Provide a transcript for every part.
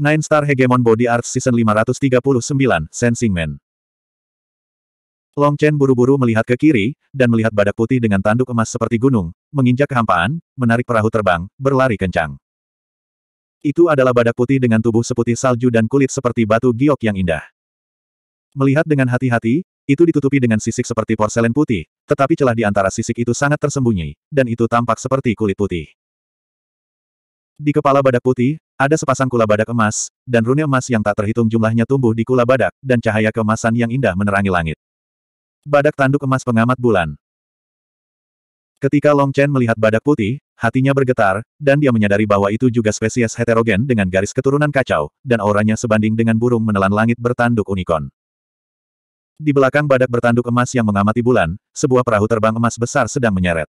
Nine Star Hegemon Body Arts Season 539, Sensing Man. Long Chen buru-buru melihat ke kiri, dan melihat badak putih dengan tanduk emas seperti gunung, menginjak kehampaan, menarik perahu terbang, berlari kencang. Itu adalah badak putih dengan tubuh seputih salju dan kulit seperti batu giok yang indah. Melihat dengan hati-hati, itu ditutupi dengan sisik seperti porselen putih, tetapi celah di antara sisik itu sangat tersembunyi, dan itu tampak seperti kulit putih. Di kepala badak putih, ada sepasang kula badak emas, dan rune emas yang tak terhitung jumlahnya tumbuh di kula badak, dan cahaya kemasan yang indah menerangi langit. Badak tanduk emas pengamat bulan. Ketika Long Chen melihat badak putih, hatinya bergetar, dan dia menyadari bahwa itu juga spesies heterogen dengan garis keturunan kacau, dan auranya sebanding dengan burung menelan langit bertanduk unicorn. Di belakang badak bertanduk emas yang mengamati bulan, sebuah perahu terbang emas besar sedang menyeret.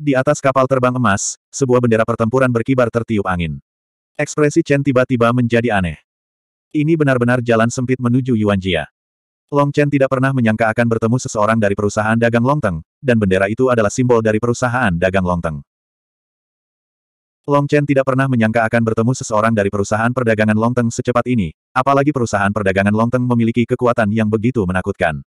Di atas kapal terbang emas, sebuah bendera pertempuran berkibar tertiup angin. Ekspresi Chen tiba-tiba menjadi aneh. Ini benar-benar jalan sempit menuju Yuanjia. Long Chen tidak pernah menyangka akan bertemu seseorang dari perusahaan dagang Longteng, dan bendera itu adalah simbol dari perusahaan dagang Longteng. Long Chen tidak pernah menyangka akan bertemu seseorang dari perusahaan perdagangan Longteng secepat ini, apalagi perusahaan perdagangan Longteng memiliki kekuatan yang begitu menakutkan.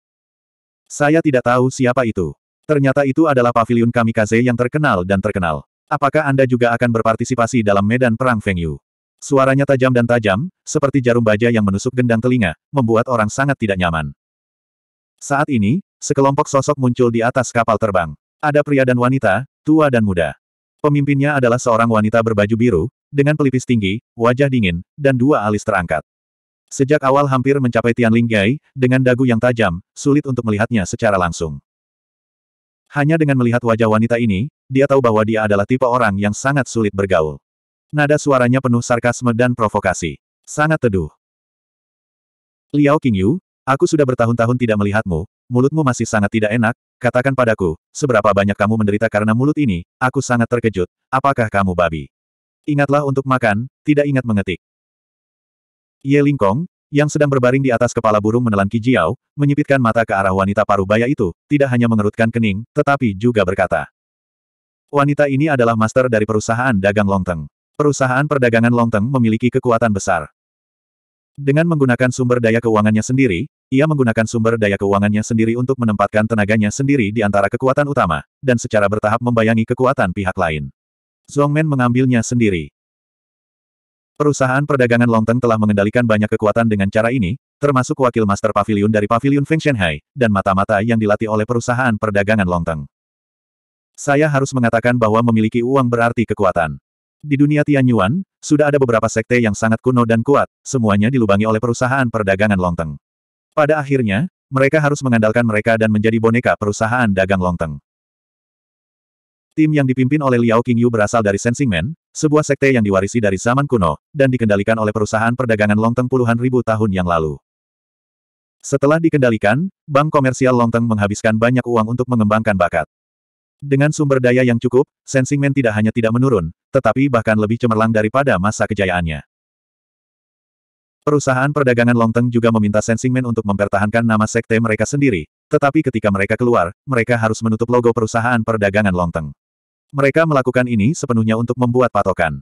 Saya tidak tahu siapa itu. Ternyata itu adalah pavilion kamikaze yang terkenal dan terkenal. Apakah Anda juga akan berpartisipasi dalam medan perang Feng Yu? Suaranya tajam dan tajam, seperti jarum baja yang menusuk gendang telinga, membuat orang sangat tidak nyaman. Saat ini, sekelompok sosok muncul di atas kapal terbang. Ada pria dan wanita, tua dan muda. Pemimpinnya adalah seorang wanita berbaju biru, dengan pelipis tinggi, wajah dingin, dan dua alis terangkat. Sejak awal hampir mencapai Tian Linggai, dengan dagu yang tajam, sulit untuk melihatnya secara langsung. Hanya dengan melihat wajah wanita ini, dia tahu bahwa dia adalah tipe orang yang sangat sulit bergaul. Nada suaranya penuh sarkasme dan provokasi. Sangat teduh. Liao Qingyu, aku sudah bertahun-tahun tidak melihatmu, mulutmu masih sangat tidak enak, katakan padaku, seberapa banyak kamu menderita karena mulut ini, aku sangat terkejut, apakah kamu babi? Ingatlah untuk makan, tidak ingat mengetik. Ye Lingkong, yang sedang berbaring di atas kepala burung menelan Kijiao, menyipitkan mata ke arah wanita paru-baya itu, tidak hanya mengerutkan kening, tetapi juga berkata. Wanita ini adalah master dari perusahaan dagang Longteng. Perusahaan perdagangan Longteng memiliki kekuatan besar. Dengan menggunakan sumber daya keuangannya sendiri, ia menggunakan sumber daya keuangannya sendiri untuk menempatkan tenaganya sendiri di antara kekuatan utama, dan secara bertahap membayangi kekuatan pihak lain. Zongmen mengambilnya sendiri. Perusahaan perdagangan Longteng telah mengendalikan banyak kekuatan dengan cara ini, termasuk wakil master pavilion dari pavilion Feng Shenhai, dan mata-mata yang dilatih oleh perusahaan perdagangan Longteng. Saya harus mengatakan bahwa memiliki uang berarti kekuatan. Di dunia Tianyuan, sudah ada beberapa sekte yang sangat kuno dan kuat, semuanya dilubangi oleh perusahaan perdagangan longteng. Pada akhirnya, mereka harus mengandalkan mereka dan menjadi boneka perusahaan dagang longteng. Tim yang dipimpin oleh Liao Qingyu berasal dari Sensing Man, sebuah sekte yang diwarisi dari zaman kuno, dan dikendalikan oleh perusahaan perdagangan longteng puluhan ribu tahun yang lalu. Setelah dikendalikan, bank komersial Longteng menghabiskan banyak uang untuk mengembangkan bakat. Dengan sumber daya yang cukup, Sensing Man tidak hanya tidak menurun, tetapi bahkan lebih cemerlang daripada masa kejayaannya. Perusahaan perdagangan Longteng juga meminta Sensing Man untuk mempertahankan nama sekte mereka sendiri, tetapi ketika mereka keluar, mereka harus menutup logo perusahaan perdagangan Longteng. Mereka melakukan ini sepenuhnya untuk membuat patokan.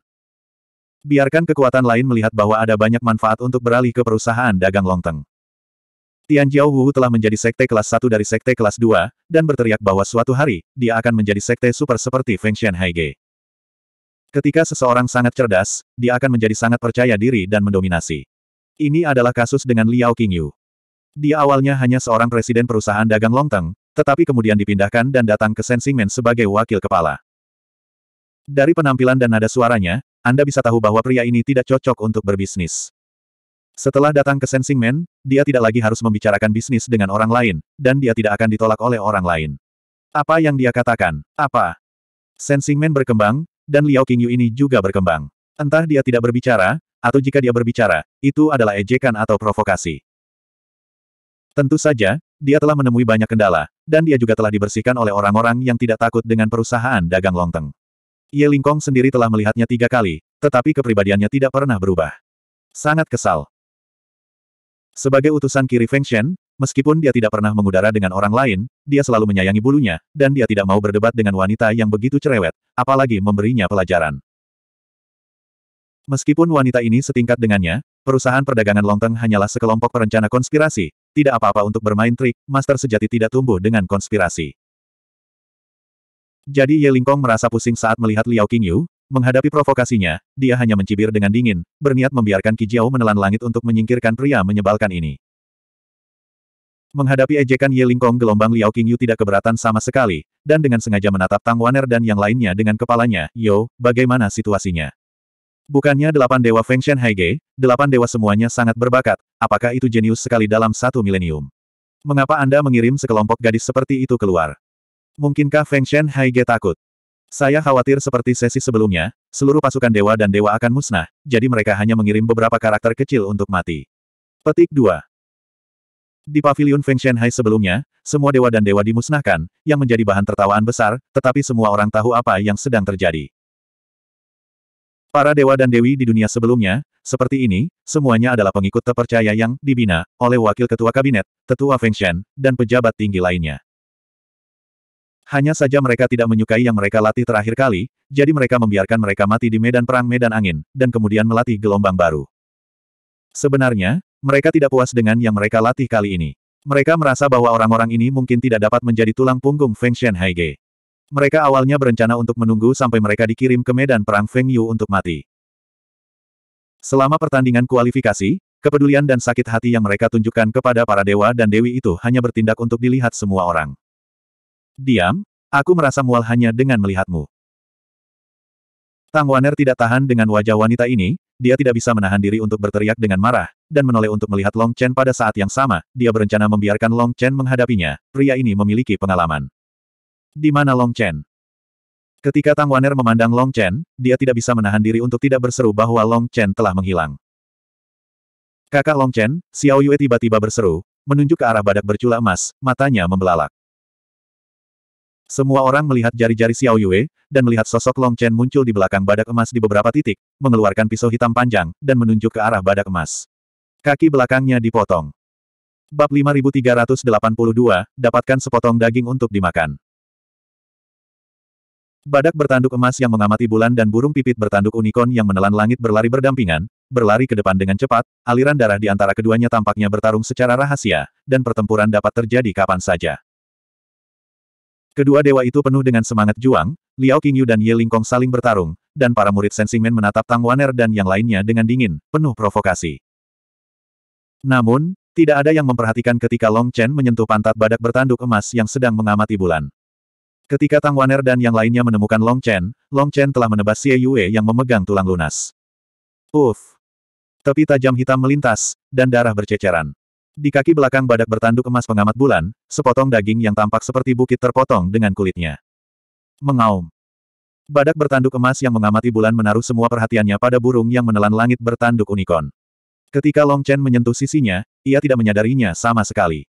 Biarkan kekuatan lain melihat bahwa ada banyak manfaat untuk beralih ke perusahaan dagang Longteng. Tian Jiaowu telah menjadi sekte kelas 1 dari sekte kelas 2, dan berteriak bahwa suatu hari, dia akan menjadi sekte super seperti Feng Shen Haige. Ketika seseorang sangat cerdas, dia akan menjadi sangat percaya diri dan mendominasi. Ini adalah kasus dengan Liao Qingyu. Dia awalnya hanya seorang presiden perusahaan dagang Longteng, tetapi kemudian dipindahkan dan datang ke Sensingmen sebagai wakil kepala. Dari penampilan dan nada suaranya, Anda bisa tahu bahwa pria ini tidak cocok untuk berbisnis. Setelah datang ke Sensing Man, dia tidak lagi harus membicarakan bisnis dengan orang lain, dan dia tidak akan ditolak oleh orang lain. Apa yang dia katakan? Apa? Sensing Man berkembang, dan Liao Qingyu ini juga berkembang. Entah dia tidak berbicara, atau jika dia berbicara, itu adalah ejekan atau provokasi. Tentu saja, dia telah menemui banyak kendala, dan dia juga telah dibersihkan oleh orang-orang yang tidak takut dengan perusahaan dagang longteng. Ye Lingkong sendiri telah melihatnya tiga kali, tetapi kepribadiannya tidak pernah berubah. Sangat kesal, sebagai utusan kiri Feng Shen, meskipun dia tidak pernah mengudara dengan orang lain, dia selalu menyayangi bulunya, dan dia tidak mau berdebat dengan wanita yang begitu cerewet, apalagi memberinya pelajaran. Meskipun wanita ini setingkat dengannya, perusahaan perdagangan Longteng hanyalah sekelompok perencana konspirasi, tidak apa-apa untuk bermain trik, master sejati tidak tumbuh dengan konspirasi. Jadi Ye Lingkong merasa pusing saat melihat Liao Qingyu, Menghadapi provokasinya, dia hanya mencibir dengan dingin, berniat membiarkan Kijiao menelan langit untuk menyingkirkan pria menyebalkan ini. Menghadapi ejekan Ye Lingkong gelombang Liao Qingyu tidak keberatan sama sekali, dan dengan sengaja menatap Tang Waner dan yang lainnya dengan kepalanya, Yo, bagaimana situasinya? Bukannya delapan dewa Feng Shen Haige, delapan dewa semuanya sangat berbakat, apakah itu jenius sekali dalam satu milenium? Mengapa Anda mengirim sekelompok gadis seperti itu keluar? Mungkinkah Feng Shen Haige takut? Saya khawatir seperti sesi sebelumnya, seluruh pasukan dewa dan dewa akan musnah, jadi mereka hanya mengirim beberapa karakter kecil untuk mati. Petik 2 Di pavilion Feng Shenhai sebelumnya, semua dewa dan dewa dimusnahkan, yang menjadi bahan tertawaan besar, tetapi semua orang tahu apa yang sedang terjadi. Para dewa dan dewi di dunia sebelumnya, seperti ini, semuanya adalah pengikut terpercaya yang dibina oleh wakil ketua kabinet, tetua Fengshan, dan pejabat tinggi lainnya. Hanya saja mereka tidak menyukai yang mereka latih terakhir kali, jadi mereka membiarkan mereka mati di medan perang medan angin, dan kemudian melatih gelombang baru. Sebenarnya, mereka tidak puas dengan yang mereka latih kali ini. Mereka merasa bahwa orang-orang ini mungkin tidak dapat menjadi tulang punggung Feng Shen Haige. Mereka awalnya berencana untuk menunggu sampai mereka dikirim ke medan perang Feng Yu untuk mati. Selama pertandingan kualifikasi, kepedulian dan sakit hati yang mereka tunjukkan kepada para dewa dan dewi itu hanya bertindak untuk dilihat semua orang. Diam, aku merasa mual hanya dengan melihatmu. Tang Waner tidak tahan dengan wajah wanita ini, dia tidak bisa menahan diri untuk berteriak dengan marah, dan menoleh untuk melihat Long Chen pada saat yang sama, dia berencana membiarkan Long Chen menghadapinya, pria ini memiliki pengalaman. Di mana Long Chen? Ketika Tang Waner memandang Long Chen, dia tidak bisa menahan diri untuk tidak berseru bahwa Long Chen telah menghilang. Kakak Long Chen, Xiao Yue tiba-tiba berseru, menunjuk ke arah badak bercula emas, matanya membelalak. Semua orang melihat jari-jari Xiao Yue, dan melihat sosok Long Chen muncul di belakang badak emas di beberapa titik, mengeluarkan pisau hitam panjang, dan menunjuk ke arah badak emas. Kaki belakangnya dipotong. Bab 5382, dapatkan sepotong daging untuk dimakan. Badak bertanduk emas yang mengamati bulan dan burung pipit bertanduk unicorn yang menelan langit berlari berdampingan, berlari ke depan dengan cepat, aliran darah di antara keduanya tampaknya bertarung secara rahasia, dan pertempuran dapat terjadi kapan saja. Kedua dewa itu penuh dengan semangat juang, Liao Qingyu dan Ye Lingkong saling bertarung, dan para murid Sensingmen menatap Tang Waner dan yang lainnya dengan dingin, penuh provokasi. Namun, tidak ada yang memperhatikan ketika Long Chen menyentuh pantat badak bertanduk emas yang sedang mengamati bulan. Ketika Tang Waner dan yang lainnya menemukan Long Chen, Long Chen telah menebas Xie Yue yang memegang tulang lunas. Uff! Tepi tajam hitam melintas, dan darah berceceran. Di kaki belakang badak bertanduk emas pengamat bulan, sepotong daging yang tampak seperti bukit terpotong dengan kulitnya. Mengaum. Badak bertanduk emas yang mengamati bulan menaruh semua perhatiannya pada burung yang menelan langit bertanduk unicorn. Ketika Long Chen menyentuh sisinya, ia tidak menyadarinya sama sekali.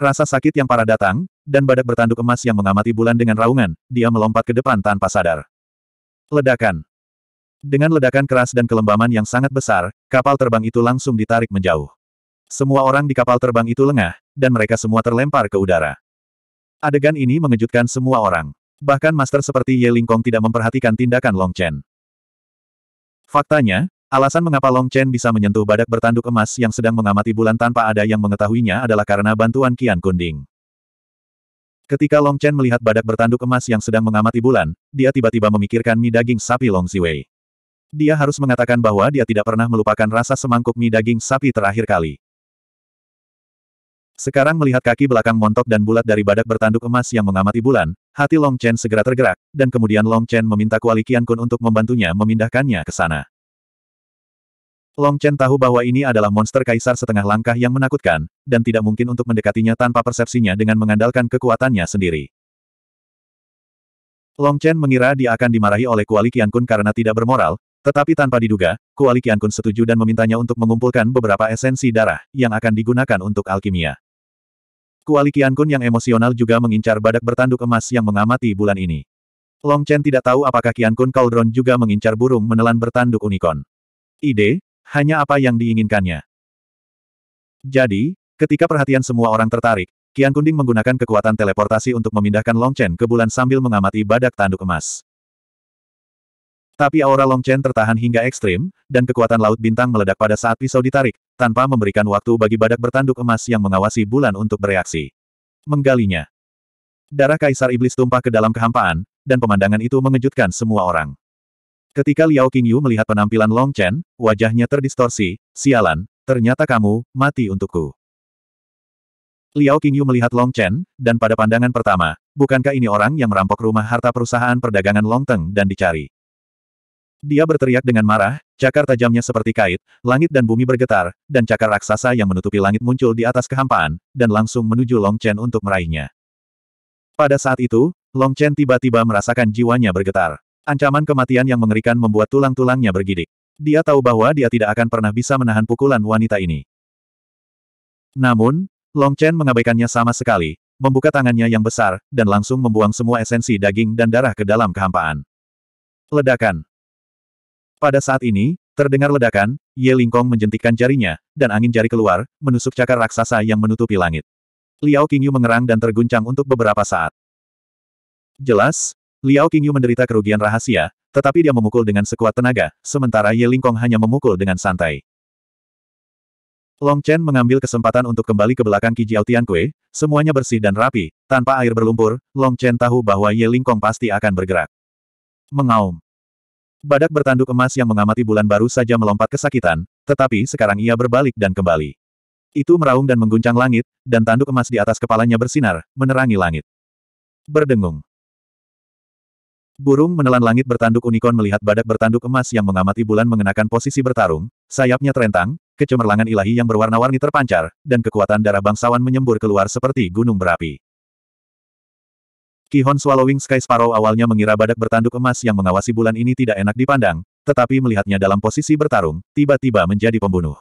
Rasa sakit yang parah datang, dan badak bertanduk emas yang mengamati bulan dengan raungan, dia melompat ke depan tanpa sadar. Ledakan. Dengan ledakan keras dan kelembaman yang sangat besar, kapal terbang itu langsung ditarik menjauh. Semua orang di kapal terbang itu lengah, dan mereka semua terlempar ke udara. Adegan ini mengejutkan semua orang. Bahkan master seperti Ye Lingkong tidak memperhatikan tindakan Long Chen. Faktanya, alasan mengapa Long Chen bisa menyentuh badak bertanduk emas yang sedang mengamati bulan tanpa ada yang mengetahuinya adalah karena bantuan Kian Kunding. Ketika Long Chen melihat badak bertanduk emas yang sedang mengamati bulan, dia tiba-tiba memikirkan mie daging sapi Long Ziwei. Dia harus mengatakan bahwa dia tidak pernah melupakan rasa semangkuk mie daging sapi terakhir kali. Sekarang melihat kaki belakang montok dan bulat dari badak bertanduk emas yang mengamati bulan, hati Long Chen segera tergerak, dan kemudian Long Chen meminta Kuali Kian Kun untuk membantunya memindahkannya ke sana. Long Chen tahu bahwa ini adalah monster kaisar setengah langkah yang menakutkan, dan tidak mungkin untuk mendekatinya tanpa persepsinya dengan mengandalkan kekuatannya sendiri. Long Chen mengira dia akan dimarahi oleh Kuali Kian Kun karena tidak bermoral, tetapi tanpa diduga, Kuali Kian Kun setuju dan memintanya untuk mengumpulkan beberapa esensi darah yang akan digunakan untuk alkimia. Kuali Kun yang emosional juga mengincar badak bertanduk emas yang mengamati bulan ini. Long Chen tidak tahu apakah Kian Kun Cauldron juga mengincar burung menelan bertanduk unicorn. Ide, hanya apa yang diinginkannya. Jadi, ketika perhatian semua orang tertarik, Kian Kunding menggunakan kekuatan teleportasi untuk memindahkan Long Chen ke bulan sambil mengamati badak tanduk emas. Tapi aura Long Chen tertahan hingga ekstrim, dan kekuatan Laut Bintang meledak pada saat pisau ditarik, tanpa memberikan waktu bagi badak bertanduk emas yang mengawasi bulan untuk bereaksi. Menggalinya. Darah Kaisar Iblis tumpah ke dalam kehampaan, dan pemandangan itu mengejutkan semua orang. Ketika Liao Qingyu melihat penampilan Long Chen, wajahnya terdistorsi, sialan, ternyata kamu, mati untukku. Liao Qingyu melihat Long Chen, dan pada pandangan pertama, bukankah ini orang yang merampok rumah harta perusahaan perdagangan Long Teng dan dicari? Dia berteriak dengan marah, cakar tajamnya seperti kait, langit dan bumi bergetar, dan cakar raksasa yang menutupi langit muncul di atas kehampaan, dan langsung menuju Long Chen untuk meraihnya. Pada saat itu, Long Chen tiba-tiba merasakan jiwanya bergetar. Ancaman kematian yang mengerikan membuat tulang-tulangnya bergidik. Dia tahu bahwa dia tidak akan pernah bisa menahan pukulan wanita ini. Namun, Long Chen mengabaikannya sama sekali, membuka tangannya yang besar, dan langsung membuang semua esensi daging dan darah ke dalam kehampaan. Ledakan pada saat ini, terdengar ledakan, Ye Lingkong menjentikkan jarinya, dan angin jari keluar, menusuk cakar raksasa yang menutupi langit. Liao Qingyu mengerang dan terguncang untuk beberapa saat. Jelas, Liao Qingyu menderita kerugian rahasia, tetapi dia memukul dengan sekuat tenaga, sementara Ye Lingkong hanya memukul dengan santai. Long Chen mengambil kesempatan untuk kembali ke belakang Qi Jiao semuanya bersih dan rapi, tanpa air berlumpur, Long Chen tahu bahwa Ye Lingkong pasti akan bergerak. Mengaum. Badak bertanduk emas yang mengamati bulan baru saja melompat kesakitan, tetapi sekarang ia berbalik dan kembali. Itu meraung dan mengguncang langit, dan tanduk emas di atas kepalanya bersinar, menerangi langit. Berdengung. Burung menelan langit bertanduk unicorn melihat badak bertanduk emas yang mengamati bulan mengenakan posisi bertarung, sayapnya terentang, kecemerlangan ilahi yang berwarna-warni terpancar, dan kekuatan darah bangsawan menyembur keluar seperti gunung berapi. Kihon Swallowing Sky Sparrow awalnya mengira badak bertanduk emas yang mengawasi bulan ini tidak enak dipandang, tetapi melihatnya dalam posisi bertarung, tiba-tiba menjadi pembunuh.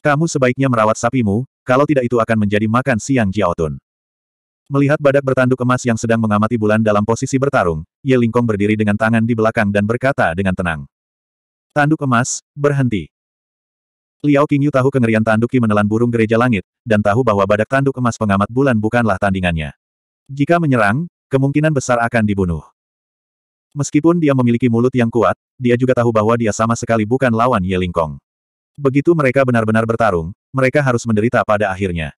Kamu sebaiknya merawat sapimu, kalau tidak itu akan menjadi makan siang Jiaotun. Melihat badak bertanduk emas yang sedang mengamati bulan dalam posisi bertarung, Ye Lingkong berdiri dengan tangan di belakang dan berkata dengan tenang. Tanduk emas, berhenti. Liao Qingyu tahu kengerian tanduk menelan burung gereja langit, dan tahu bahwa badak tanduk emas pengamat bulan bukanlah tandingannya. Jika menyerang, kemungkinan besar akan dibunuh. Meskipun dia memiliki mulut yang kuat, dia juga tahu bahwa dia sama sekali bukan lawan Ye Lingkong. Begitu mereka benar-benar bertarung, mereka harus menderita pada akhirnya.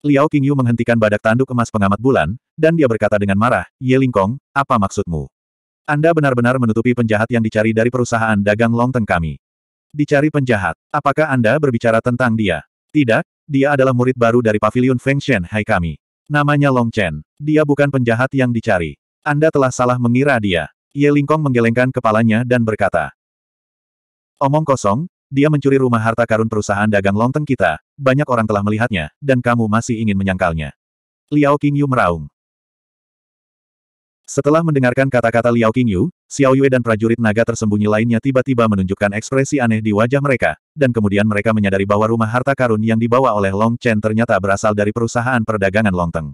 Liao Qingyu menghentikan badak tanduk emas pengamat bulan, dan dia berkata dengan marah, Ye Lingkong, apa maksudmu? Anda benar-benar menutupi penjahat yang dicari dari perusahaan dagang Longteng kami. Dicari penjahat, apakah Anda berbicara tentang dia? Tidak, dia adalah murid baru dari pavilion Feng Shen Hai kami. Namanya Long Chen. Dia bukan penjahat yang dicari. Anda telah salah mengira dia. Ye Lingkong menggelengkan kepalanya dan berkata. Omong kosong, dia mencuri rumah harta karun perusahaan dagang lonteng kita, banyak orang telah melihatnya, dan kamu masih ingin menyangkalnya. Liao Qingyu meraung. Setelah mendengarkan kata-kata Liao Qingyu, Xiao Yue dan prajurit naga tersembunyi lainnya tiba-tiba menunjukkan ekspresi aneh di wajah mereka, dan kemudian mereka menyadari bahwa rumah harta karun yang dibawa oleh Long Chen ternyata berasal dari perusahaan perdagangan Long Teng.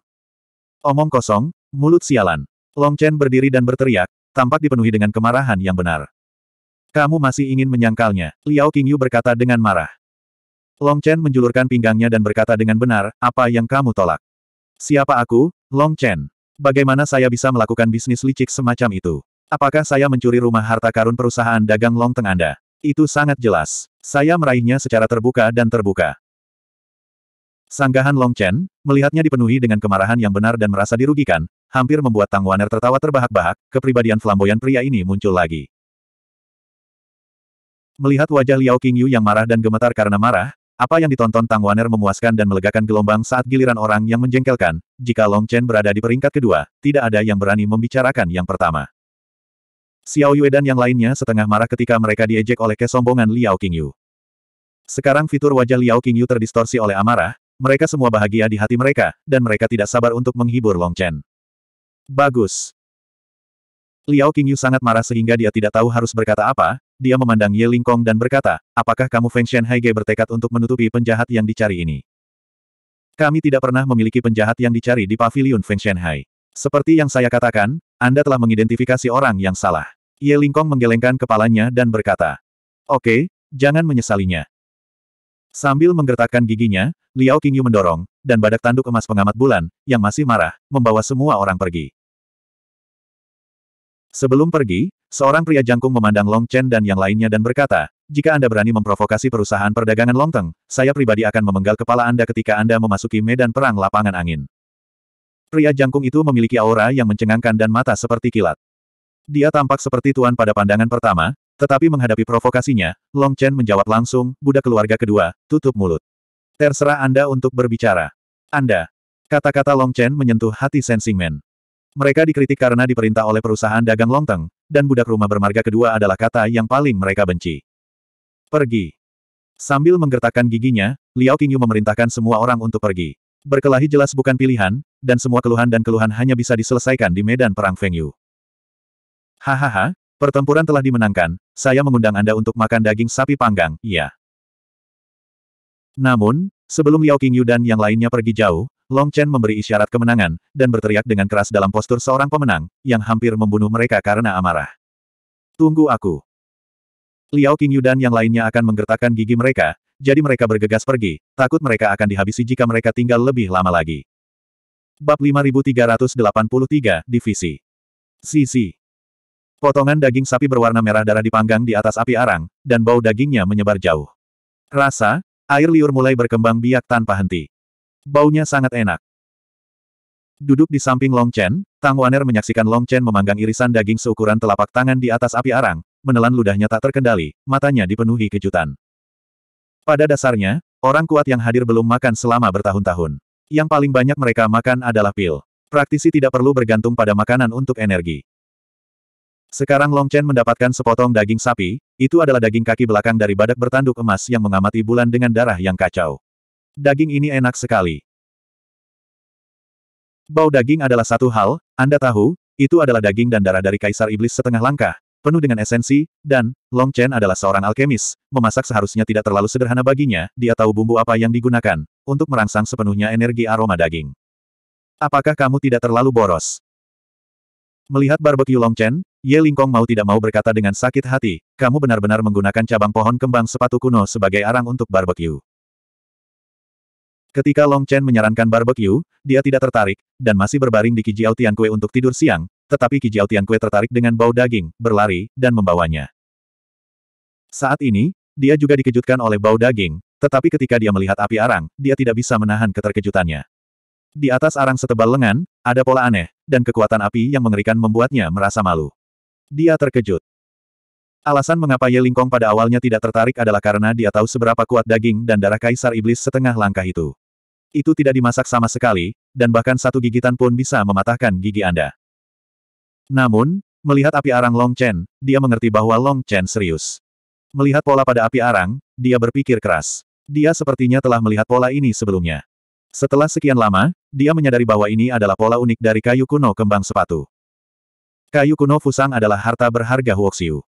Omong kosong, mulut sialan. Long Chen berdiri dan berteriak, tampak dipenuhi dengan kemarahan yang benar. Kamu masih ingin menyangkalnya, Liao Qingyu berkata dengan marah. Long Chen menjulurkan pinggangnya dan berkata dengan benar, apa yang kamu tolak? Siapa aku, Long Chen? Bagaimana saya bisa melakukan bisnis licik semacam itu? Apakah saya mencuri rumah harta karun perusahaan dagang Long Teng Anda? Itu sangat jelas. Saya meraihnya secara terbuka dan terbuka. Sanggahan Long Chen, melihatnya dipenuhi dengan kemarahan yang benar dan merasa dirugikan, hampir membuat Tang Waner tertawa terbahak-bahak, kepribadian flamboyan pria ini muncul lagi. Melihat wajah Liao Qingyu yang marah dan gemetar karena marah, apa yang ditonton Tang Waner memuaskan dan melegakan gelombang saat giliran orang yang menjengkelkan, jika Long Chen berada di peringkat kedua, tidak ada yang berani membicarakan yang pertama. Xiao Yue dan yang lainnya setengah marah ketika mereka diejek oleh kesombongan Liao Qingyu. Sekarang fitur wajah Liao Qingyu terdistorsi oleh amarah, mereka semua bahagia di hati mereka, dan mereka tidak sabar untuk menghibur Long Chen. Bagus. Liao Qingyu sangat marah sehingga dia tidak tahu harus berkata apa, dia memandang Ye Lingkong dan berkata, apakah kamu Feng Shen Haige bertekad untuk menutupi penjahat yang dicari ini? Kami tidak pernah memiliki penjahat yang dicari di Paviliun Feng Shen Hai. Seperti yang saya katakan, Anda telah mengidentifikasi orang yang salah. Ye Lingkong menggelengkan kepalanya dan berkata, Oke, okay, jangan menyesalinya. Sambil menggertakkan giginya, Liao Qingyu mendorong, dan badak tanduk emas pengamat bulan, yang masih marah, membawa semua orang pergi. Sebelum pergi, Seorang pria jangkung memandang Long Chen dan yang lainnya dan berkata, jika Anda berani memprovokasi perusahaan perdagangan Long Longteng, saya pribadi akan memenggal kepala Anda ketika Anda memasuki medan perang lapangan angin. Pria jangkung itu memiliki aura yang mencengangkan dan mata seperti kilat. Dia tampak seperti tuan pada pandangan pertama, tetapi menghadapi provokasinya, Long Chen menjawab langsung, budak keluarga kedua, tutup mulut. Terserah Anda untuk berbicara. Anda. Kata-kata Long Chen menyentuh hati Sensing Man. Mereka dikritik karena diperintah oleh perusahaan dagang Long Longteng, dan budak rumah bermarga kedua adalah kata yang paling mereka benci. Pergi. Sambil menggertakkan giginya, Liao Qingyu memerintahkan semua orang untuk pergi. Berkelahi jelas bukan pilihan, dan semua keluhan dan keluhan hanya bisa diselesaikan di medan perang Feng Yu. Hahaha, pertempuran telah dimenangkan, saya mengundang Anda untuk makan daging sapi panggang, iya. Namun, sebelum Liao Qingyu dan yang lainnya pergi jauh, Long Chen memberi isyarat kemenangan, dan berteriak dengan keras dalam postur seorang pemenang, yang hampir membunuh mereka karena amarah. Tunggu aku. Liao Qingyu dan yang lainnya akan menggertakkan gigi mereka, jadi mereka bergegas pergi, takut mereka akan dihabisi jika mereka tinggal lebih lama lagi. Bab 5383, Divisi Sisi Potongan daging sapi berwarna merah darah dipanggang di atas api arang, dan bau dagingnya menyebar jauh. Rasa, air liur mulai berkembang biak tanpa henti. Baunya sangat enak. Duduk di samping Long Chen, Tang Waner menyaksikan Long Chen memanggang irisan daging seukuran telapak tangan di atas api arang, menelan ludahnya tak terkendali, matanya dipenuhi kejutan. Pada dasarnya, orang kuat yang hadir belum makan selama bertahun-tahun. Yang paling banyak mereka makan adalah pil. Praktisi tidak perlu bergantung pada makanan untuk energi. Sekarang Long Chen mendapatkan sepotong daging sapi, itu adalah daging kaki belakang dari badak bertanduk emas yang mengamati bulan dengan darah yang kacau. Daging ini enak sekali. Bau daging adalah satu hal, Anda tahu, itu adalah daging dan darah dari Kaisar Iblis setengah langkah, penuh dengan esensi, dan, Long Chen adalah seorang alkemis, memasak seharusnya tidak terlalu sederhana baginya, dia tahu bumbu apa yang digunakan, untuk merangsang sepenuhnya energi aroma daging. Apakah kamu tidak terlalu boros? Melihat barbecue Long Chen, Ye Lingkong mau tidak mau berkata dengan sakit hati, kamu benar-benar menggunakan cabang pohon kembang sepatu kuno sebagai arang untuk barbecue. Ketika Long Chen menyarankan barbeque, dia tidak tertarik, dan masih berbaring di Kijiao Tiankue untuk tidur siang, tetapi Kijiao Tiankue tertarik dengan bau daging, berlari, dan membawanya. Saat ini, dia juga dikejutkan oleh bau daging, tetapi ketika dia melihat api arang, dia tidak bisa menahan keterkejutannya. Di atas arang setebal lengan, ada pola aneh, dan kekuatan api yang mengerikan membuatnya merasa malu. Dia terkejut. Alasan mengapa Ye Lingkong pada awalnya tidak tertarik adalah karena dia tahu seberapa kuat daging dan darah kaisar iblis setengah langkah itu. Itu tidak dimasak sama sekali, dan bahkan satu gigitan pun bisa mematahkan gigi Anda. Namun, melihat api arang Long Chen, dia mengerti bahwa Long Chen serius. Melihat pola pada api arang, dia berpikir keras. Dia sepertinya telah melihat pola ini sebelumnya. Setelah sekian lama, dia menyadari bahwa ini adalah pola unik dari kayu kuno kembang sepatu. Kayu kuno Fusang adalah harta berharga Huoxiu.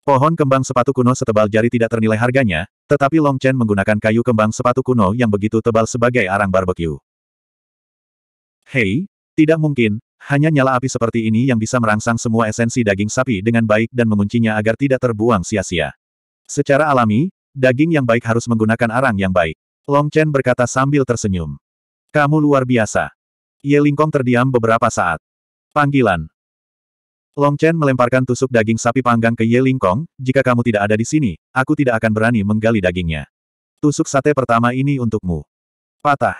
Pohon kembang sepatu kuno setebal jari tidak ternilai harganya, tetapi Long Chen menggunakan kayu kembang sepatu kuno yang begitu tebal sebagai arang barbeque. Hei, tidak mungkin, hanya nyala api seperti ini yang bisa merangsang semua esensi daging sapi dengan baik dan menguncinya agar tidak terbuang sia-sia. Secara alami, daging yang baik harus menggunakan arang yang baik. Long Chen berkata sambil tersenyum. Kamu luar biasa. Ye Lingkong terdiam beberapa saat. Panggilan. Long Chen melemparkan tusuk daging sapi panggang ke Ye Kong. jika kamu tidak ada di sini, aku tidak akan berani menggali dagingnya. Tusuk sate pertama ini untukmu. Patah.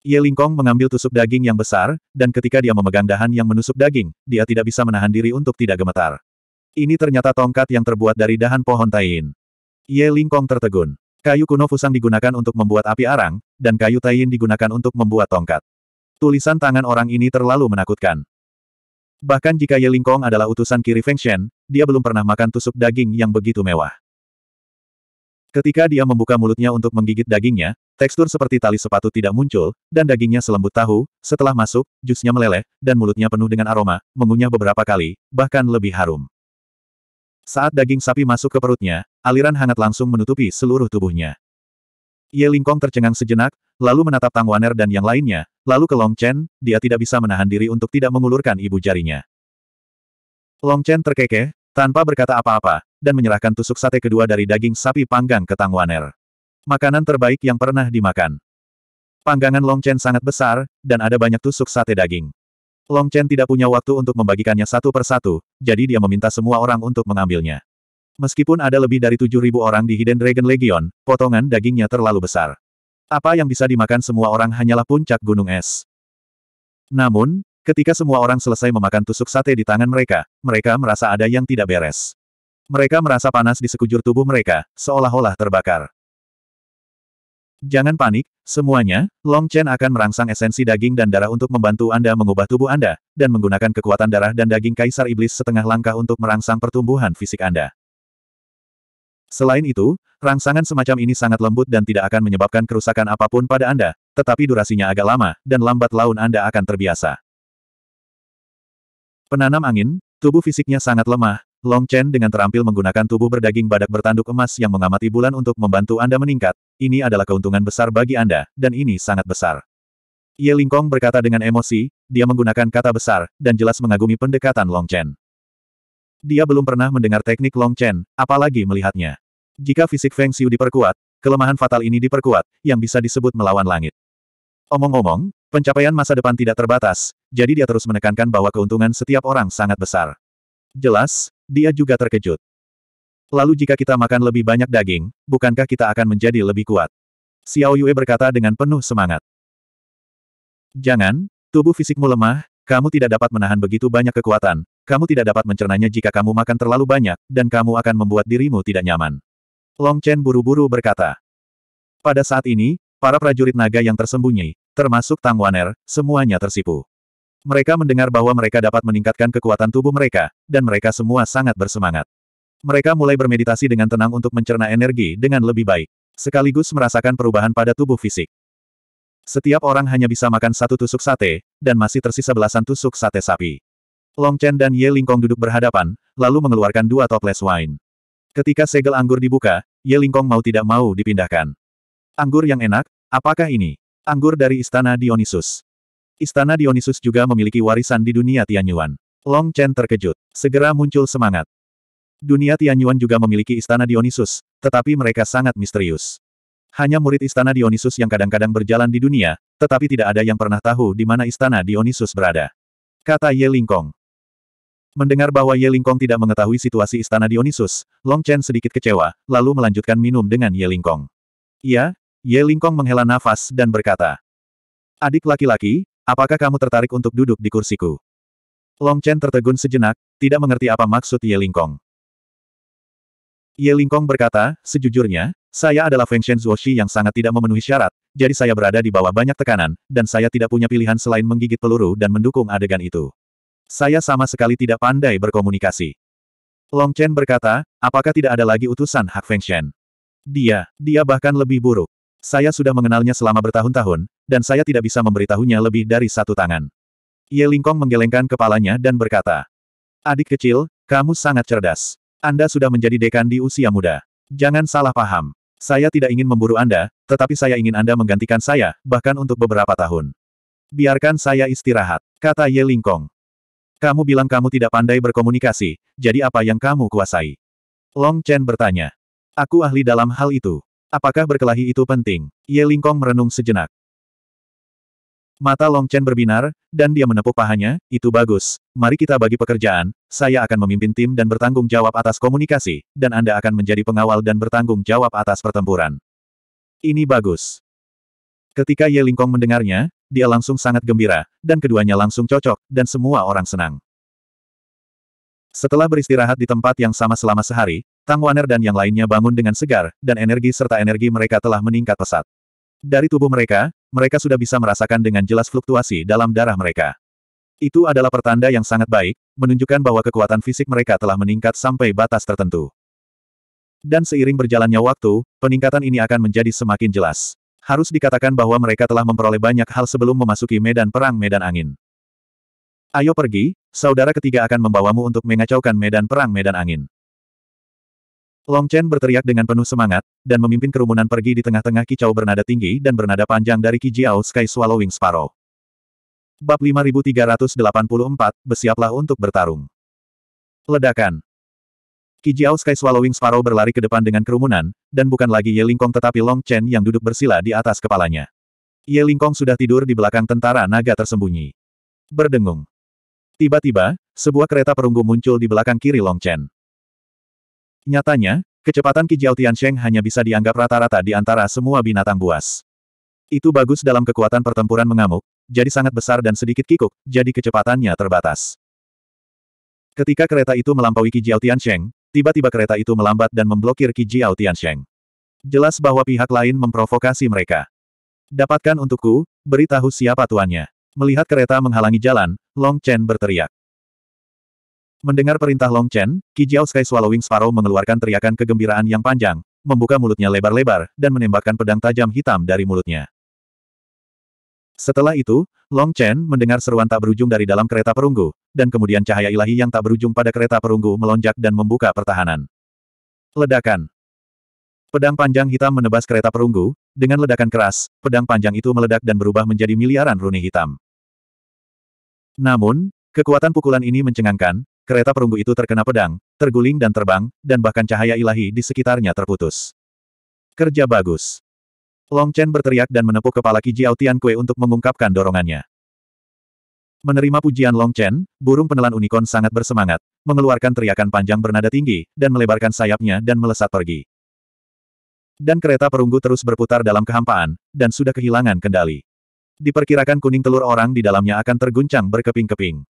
Ye Kong mengambil tusuk daging yang besar, dan ketika dia memegang dahan yang menusuk daging, dia tidak bisa menahan diri untuk tidak gemetar. Ini ternyata tongkat yang terbuat dari dahan pohon tain. Ye Kong tertegun. Kayu kuno fusang digunakan untuk membuat api arang, dan kayu tain digunakan untuk membuat tongkat. Tulisan tangan orang ini terlalu menakutkan. Bahkan jika Ye Lingkong adalah utusan Kiri Feng Shen, dia belum pernah makan tusuk daging yang begitu mewah. Ketika dia membuka mulutnya untuk menggigit dagingnya, tekstur seperti tali sepatu tidak muncul, dan dagingnya selembut tahu, setelah masuk, jusnya meleleh, dan mulutnya penuh dengan aroma, mengunyah beberapa kali, bahkan lebih harum. Saat daging sapi masuk ke perutnya, aliran hangat langsung menutupi seluruh tubuhnya. Ye Lingkong tercengang sejenak, lalu menatap Tang Waner dan yang lainnya, lalu ke Long Chen, dia tidak bisa menahan diri untuk tidak mengulurkan ibu jarinya. Long Chen terkekeh, tanpa berkata apa-apa, dan menyerahkan tusuk sate kedua dari daging sapi panggang ke Tang Waner. Makanan terbaik yang pernah dimakan. Panggangan Long Chen sangat besar, dan ada banyak tusuk sate daging. Long Chen tidak punya waktu untuk membagikannya satu persatu, jadi dia meminta semua orang untuk mengambilnya. Meskipun ada lebih dari 7.000 orang di Hidden Dragon Legion, potongan dagingnya terlalu besar. Apa yang bisa dimakan semua orang hanyalah puncak gunung es. Namun, ketika semua orang selesai memakan tusuk sate di tangan mereka, mereka merasa ada yang tidak beres. Mereka merasa panas di sekujur tubuh mereka, seolah-olah terbakar. Jangan panik, semuanya, Long Chen akan merangsang esensi daging dan darah untuk membantu Anda mengubah tubuh Anda, dan menggunakan kekuatan darah dan daging kaisar iblis setengah langkah untuk merangsang pertumbuhan fisik Anda. Selain itu, rangsangan semacam ini sangat lembut dan tidak akan menyebabkan kerusakan apapun pada Anda, tetapi durasinya agak lama, dan lambat laun Anda akan terbiasa. Penanam angin, tubuh fisiknya sangat lemah, Long Chen dengan terampil menggunakan tubuh berdaging badak bertanduk emas yang mengamati bulan untuk membantu Anda meningkat, ini adalah keuntungan besar bagi Anda, dan ini sangat besar. Ye Lingkong berkata dengan emosi, dia menggunakan kata besar, dan jelas mengagumi pendekatan Long Chen. Dia belum pernah mendengar teknik Long Chen, apalagi melihatnya. Jika fisik Feng Xiu diperkuat, kelemahan fatal ini diperkuat, yang bisa disebut melawan langit. Omong-omong, pencapaian masa depan tidak terbatas, jadi dia terus menekankan bahwa keuntungan setiap orang sangat besar. Jelas, dia juga terkejut. Lalu jika kita makan lebih banyak daging, bukankah kita akan menjadi lebih kuat? Xiao Yue berkata dengan penuh semangat. Jangan, tubuh fisikmu lemah, kamu tidak dapat menahan begitu banyak kekuatan, kamu tidak dapat mencernanya jika kamu makan terlalu banyak, dan kamu akan membuat dirimu tidak nyaman. Long Chen buru-buru berkata. Pada saat ini, para prajurit naga yang tersembunyi, termasuk Tang Waner, semuanya tersipu. Mereka mendengar bahwa mereka dapat meningkatkan kekuatan tubuh mereka, dan mereka semua sangat bersemangat. Mereka mulai bermeditasi dengan tenang untuk mencerna energi dengan lebih baik, sekaligus merasakan perubahan pada tubuh fisik. Setiap orang hanya bisa makan satu tusuk sate, dan masih tersisa belasan tusuk sate sapi. Long Chen dan Ye Lingkong duduk berhadapan, lalu mengeluarkan dua toples wine. Ketika segel anggur dibuka, Ye Lingkong mau tidak mau dipindahkan. Anggur yang enak, apakah ini? Anggur dari Istana Dionysus. Istana Dionysus juga memiliki warisan di dunia Tianyuan. Long Chen terkejut. Segera muncul semangat. Dunia Tianyuan juga memiliki Istana Dionysus, tetapi mereka sangat misterius. Hanya murid Istana Dionysus yang kadang-kadang berjalan di dunia, tetapi tidak ada yang pernah tahu di mana Istana Dionysus berada. Kata Ye Lingkong. Mendengar bahwa Ye Lingkong tidak mengetahui situasi istana Dionysus, Long Chen sedikit kecewa, lalu melanjutkan minum dengan Ye Lingkong. Iya, Ye Lingkong menghela nafas dan berkata, Adik laki-laki, apakah kamu tertarik untuk duduk di kursiku? Long Chen tertegun sejenak, tidak mengerti apa maksud Ye Lingkong. Ye Lingkong berkata, sejujurnya, saya adalah Feng Shen Zuoshi yang sangat tidak memenuhi syarat, jadi saya berada di bawah banyak tekanan, dan saya tidak punya pilihan selain menggigit peluru dan mendukung adegan itu. Saya sama sekali tidak pandai berkomunikasi. Long Chen berkata, apakah tidak ada lagi utusan Hak Feng Shen? Dia, dia bahkan lebih buruk. Saya sudah mengenalnya selama bertahun-tahun, dan saya tidak bisa memberitahunya lebih dari satu tangan. Ye Lingkong menggelengkan kepalanya dan berkata, Adik kecil, kamu sangat cerdas. Anda sudah menjadi dekan di usia muda. Jangan salah paham. Saya tidak ingin memburu Anda, tetapi saya ingin Anda menggantikan saya, bahkan untuk beberapa tahun. Biarkan saya istirahat, kata Ye Lingkong. Kamu bilang kamu tidak pandai berkomunikasi, jadi apa yang kamu kuasai? Long Chen bertanya. Aku ahli dalam hal itu. Apakah berkelahi itu penting? Ye Lingkong merenung sejenak. Mata Long Chen berbinar, dan dia menepuk pahanya, itu bagus. Mari kita bagi pekerjaan, saya akan memimpin tim dan bertanggung jawab atas komunikasi, dan Anda akan menjadi pengawal dan bertanggung jawab atas pertempuran. Ini bagus. Ketika Ye Lingkong mendengarnya, dia langsung sangat gembira, dan keduanya langsung cocok, dan semua orang senang. Setelah beristirahat di tempat yang sama selama sehari, Tang Waner dan yang lainnya bangun dengan segar, dan energi serta energi mereka telah meningkat pesat. Dari tubuh mereka, mereka sudah bisa merasakan dengan jelas fluktuasi dalam darah mereka. Itu adalah pertanda yang sangat baik, menunjukkan bahwa kekuatan fisik mereka telah meningkat sampai batas tertentu. Dan seiring berjalannya waktu, peningkatan ini akan menjadi semakin jelas harus dikatakan bahwa mereka telah memperoleh banyak hal sebelum memasuki medan perang medan angin. Ayo pergi, saudara ketiga akan membawamu untuk mengacaukan medan perang medan angin. Long Chen berteriak dengan penuh semangat, dan memimpin kerumunan pergi di tengah-tengah kicau bernada tinggi dan bernada panjang dari Kijiao Sky Swallowing Sparrow. Bab 5384, bersiaplah untuk bertarung. Ledakan. Kijiao Sky Swallowing Sparrow berlari ke depan dengan kerumunan, dan bukan lagi Ye Lingkong tetapi Long Chen yang duduk bersila di atas kepalanya. Ye Lingkong sudah tidur di belakang tentara naga tersembunyi. Berdengung. Tiba-tiba, sebuah kereta perunggu muncul di belakang kiri Long Chen. Nyatanya, kecepatan Kijiao Tiansheng hanya bisa dianggap rata-rata di antara semua binatang buas. Itu bagus dalam kekuatan pertempuran mengamuk, jadi sangat besar dan sedikit kikuk, jadi kecepatannya terbatas. Ketika kereta itu melampaui Kijiao Tiansheng, Tiba-tiba kereta itu melambat dan memblokir Qi Jiao Tiansheng. Jelas bahwa pihak lain memprovokasi mereka. Dapatkan untukku, beritahu siapa tuannya. Melihat kereta menghalangi jalan, Long Chen berteriak. Mendengar perintah Long Chen, Qi Jiao Sky Swallowing Sparrow mengeluarkan teriakan kegembiraan yang panjang, membuka mulutnya lebar-lebar, dan menembakkan pedang tajam hitam dari mulutnya. Setelah itu, Long Chen mendengar seruan tak berujung dari dalam kereta perunggu, dan kemudian cahaya ilahi yang tak berujung pada kereta perunggu melonjak dan membuka pertahanan. Ledakan. Pedang panjang hitam menebas kereta perunggu, dengan ledakan keras, pedang panjang itu meledak dan berubah menjadi miliaran runi hitam. Namun, kekuatan pukulan ini mencengangkan, kereta perunggu itu terkena pedang, terguling dan terbang, dan bahkan cahaya ilahi di sekitarnya terputus. Kerja bagus. Long Chen berteriak dan menepuk kepala Ki Jiao Kue untuk mengungkapkan dorongannya. Menerima pujian Long Chen, burung penelan unicorn sangat bersemangat, mengeluarkan teriakan panjang bernada tinggi, dan melebarkan sayapnya dan melesat pergi. Dan kereta perunggu terus berputar dalam kehampaan, dan sudah kehilangan kendali. Diperkirakan kuning telur orang di dalamnya akan terguncang berkeping-keping.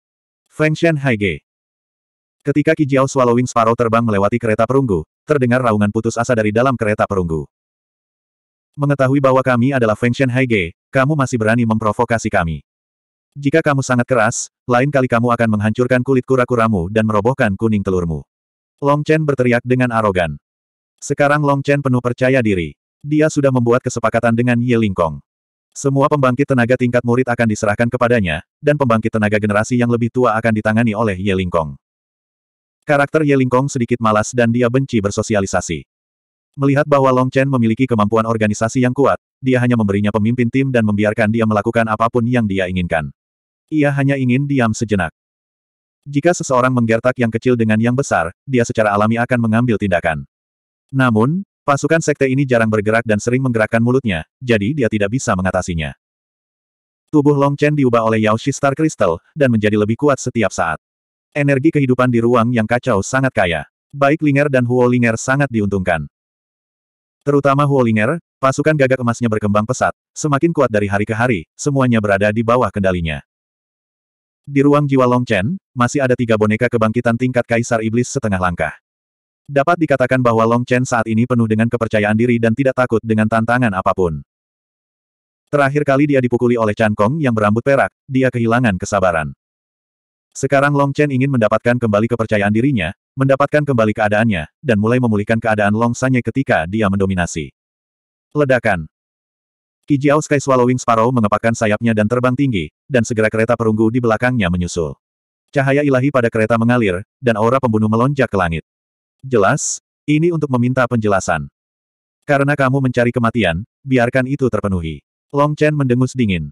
Feng Shen Hai Ge. Ketika Ki Jiao Swallowing Sparrow terbang melewati kereta perunggu, terdengar raungan putus asa dari dalam kereta perunggu. Mengetahui bahwa kami adalah Feng Shen Haige, kamu masih berani memprovokasi kami. Jika kamu sangat keras, lain kali kamu akan menghancurkan kulit kura-kuramu dan merobohkan kuning telurmu. Long Chen berteriak dengan arogan. Sekarang Long Chen penuh percaya diri. Dia sudah membuat kesepakatan dengan Ye Kong. Semua pembangkit tenaga tingkat murid akan diserahkan kepadanya, dan pembangkit tenaga generasi yang lebih tua akan ditangani oleh Ye Kong. Karakter Ye Kong sedikit malas dan dia benci bersosialisasi. Melihat bahwa Long Chen memiliki kemampuan organisasi yang kuat, dia hanya memberinya pemimpin tim dan membiarkan dia melakukan apapun yang dia inginkan. Ia hanya ingin diam sejenak. Jika seseorang menggertak yang kecil dengan yang besar, dia secara alami akan mengambil tindakan. Namun, pasukan sekte ini jarang bergerak dan sering menggerakkan mulutnya, jadi dia tidak bisa mengatasinya. Tubuh Long Chen diubah oleh Yao Shi Star Crystal, dan menjadi lebih kuat setiap saat. Energi kehidupan di ruang yang kacau sangat kaya. Baik Linger dan Huo Linger sangat diuntungkan. Terutama Huolinger, pasukan gagak emasnya berkembang pesat, semakin kuat dari hari ke hari, semuanya berada di bawah kendalinya. Di ruang jiwa Long Chen masih ada tiga boneka kebangkitan tingkat Kaisar Iblis setengah langkah. Dapat dikatakan bahwa Long Chen saat ini penuh dengan kepercayaan diri dan tidak takut dengan tantangan apapun. Terakhir kali dia dipukuli oleh Chan Kong yang berambut perak, dia kehilangan kesabaran. Sekarang Long Chen ingin mendapatkan kembali kepercayaan dirinya, mendapatkan kembali keadaannya, dan mulai memulihkan keadaan Long Sanye ketika dia mendominasi. Ledakan. Kijiao Sky Swallowing Sparrow mengepakkan sayapnya dan terbang tinggi, dan segera kereta perunggu di belakangnya menyusul. Cahaya ilahi pada kereta mengalir, dan aura pembunuh melonjak ke langit. Jelas, ini untuk meminta penjelasan. Karena kamu mencari kematian, biarkan itu terpenuhi. Long Chen mendengus dingin.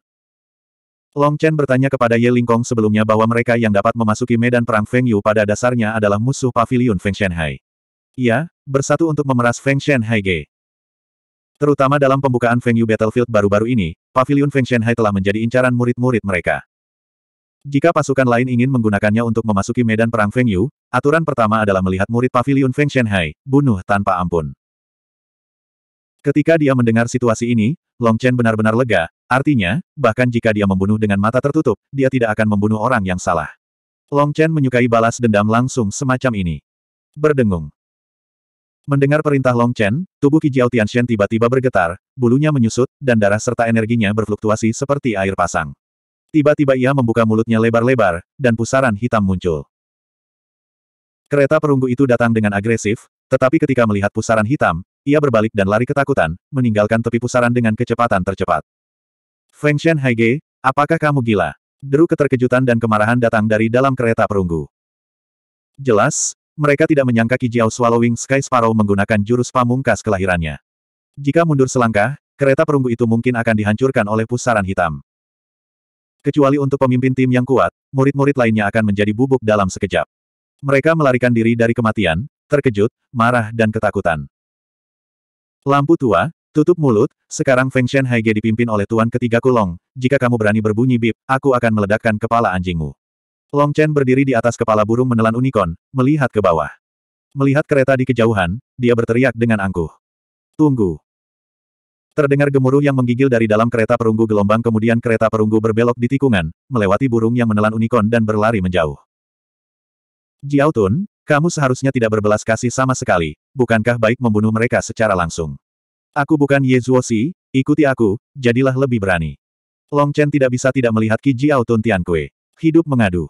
Long Chen bertanya kepada Ye Lingkong sebelumnya bahwa mereka yang dapat memasuki medan perang Feng Yu pada dasarnya adalah musuh pavilion Feng Shenhai. Ia, bersatu untuk memeras Feng Shenhai Ge. Terutama dalam pembukaan Feng Yu Battlefield baru-baru ini, pavilion Feng Shenhai telah menjadi incaran murid-murid mereka. Jika pasukan lain ingin menggunakannya untuk memasuki medan perang Feng Yu, aturan pertama adalah melihat murid pavilion Feng Shenhai, bunuh tanpa ampun. Ketika dia mendengar situasi ini, Long Chen benar-benar lega, artinya, bahkan jika dia membunuh dengan mata tertutup, dia tidak akan membunuh orang yang salah. Long Chen menyukai balas dendam langsung semacam ini. Berdengung. Mendengar perintah Long Chen, tubuh Kijiao Tianxian tiba-tiba bergetar, bulunya menyusut, dan darah serta energinya berfluktuasi seperti air pasang. Tiba-tiba ia membuka mulutnya lebar-lebar, dan pusaran hitam muncul. Kereta perunggu itu datang dengan agresif, tetapi ketika melihat pusaran hitam, ia berbalik dan lari ketakutan, meninggalkan tepi pusaran dengan kecepatan tercepat. Feng Shen Haige, apakah kamu gila? Deru keterkejutan dan kemarahan datang dari dalam kereta perunggu. Jelas, mereka tidak menyangka Kijiao Swallowing Sky Sparrow menggunakan jurus pamungkas kelahirannya. Jika mundur selangkah, kereta perunggu itu mungkin akan dihancurkan oleh pusaran hitam. Kecuali untuk pemimpin tim yang kuat, murid-murid lainnya akan menjadi bubuk dalam sekejap. Mereka melarikan diri dari kematian, terkejut, marah dan ketakutan. Lampu tua, tutup mulut, sekarang Feng Shen Ge dipimpin oleh Tuan ketiga Kulong, jika kamu berani berbunyi bip, aku akan meledakkan kepala anjingmu. Long Chen berdiri di atas kepala burung menelan unicorn, melihat ke bawah. Melihat kereta di kejauhan, dia berteriak dengan angkuh. Tunggu. Terdengar gemuruh yang menggigil dari dalam kereta perunggu gelombang kemudian kereta perunggu berbelok di tikungan, melewati burung yang menelan unicorn dan berlari menjauh. Jiao Tun, kamu seharusnya tidak berbelas kasih sama sekali, bukankah baik membunuh mereka secara langsung? Aku bukan Ye Zuoxi, ikuti aku, jadilah lebih berani. Long Chen tidak bisa tidak melihat Ki Jiao Tun Kue. Hidup mengadu.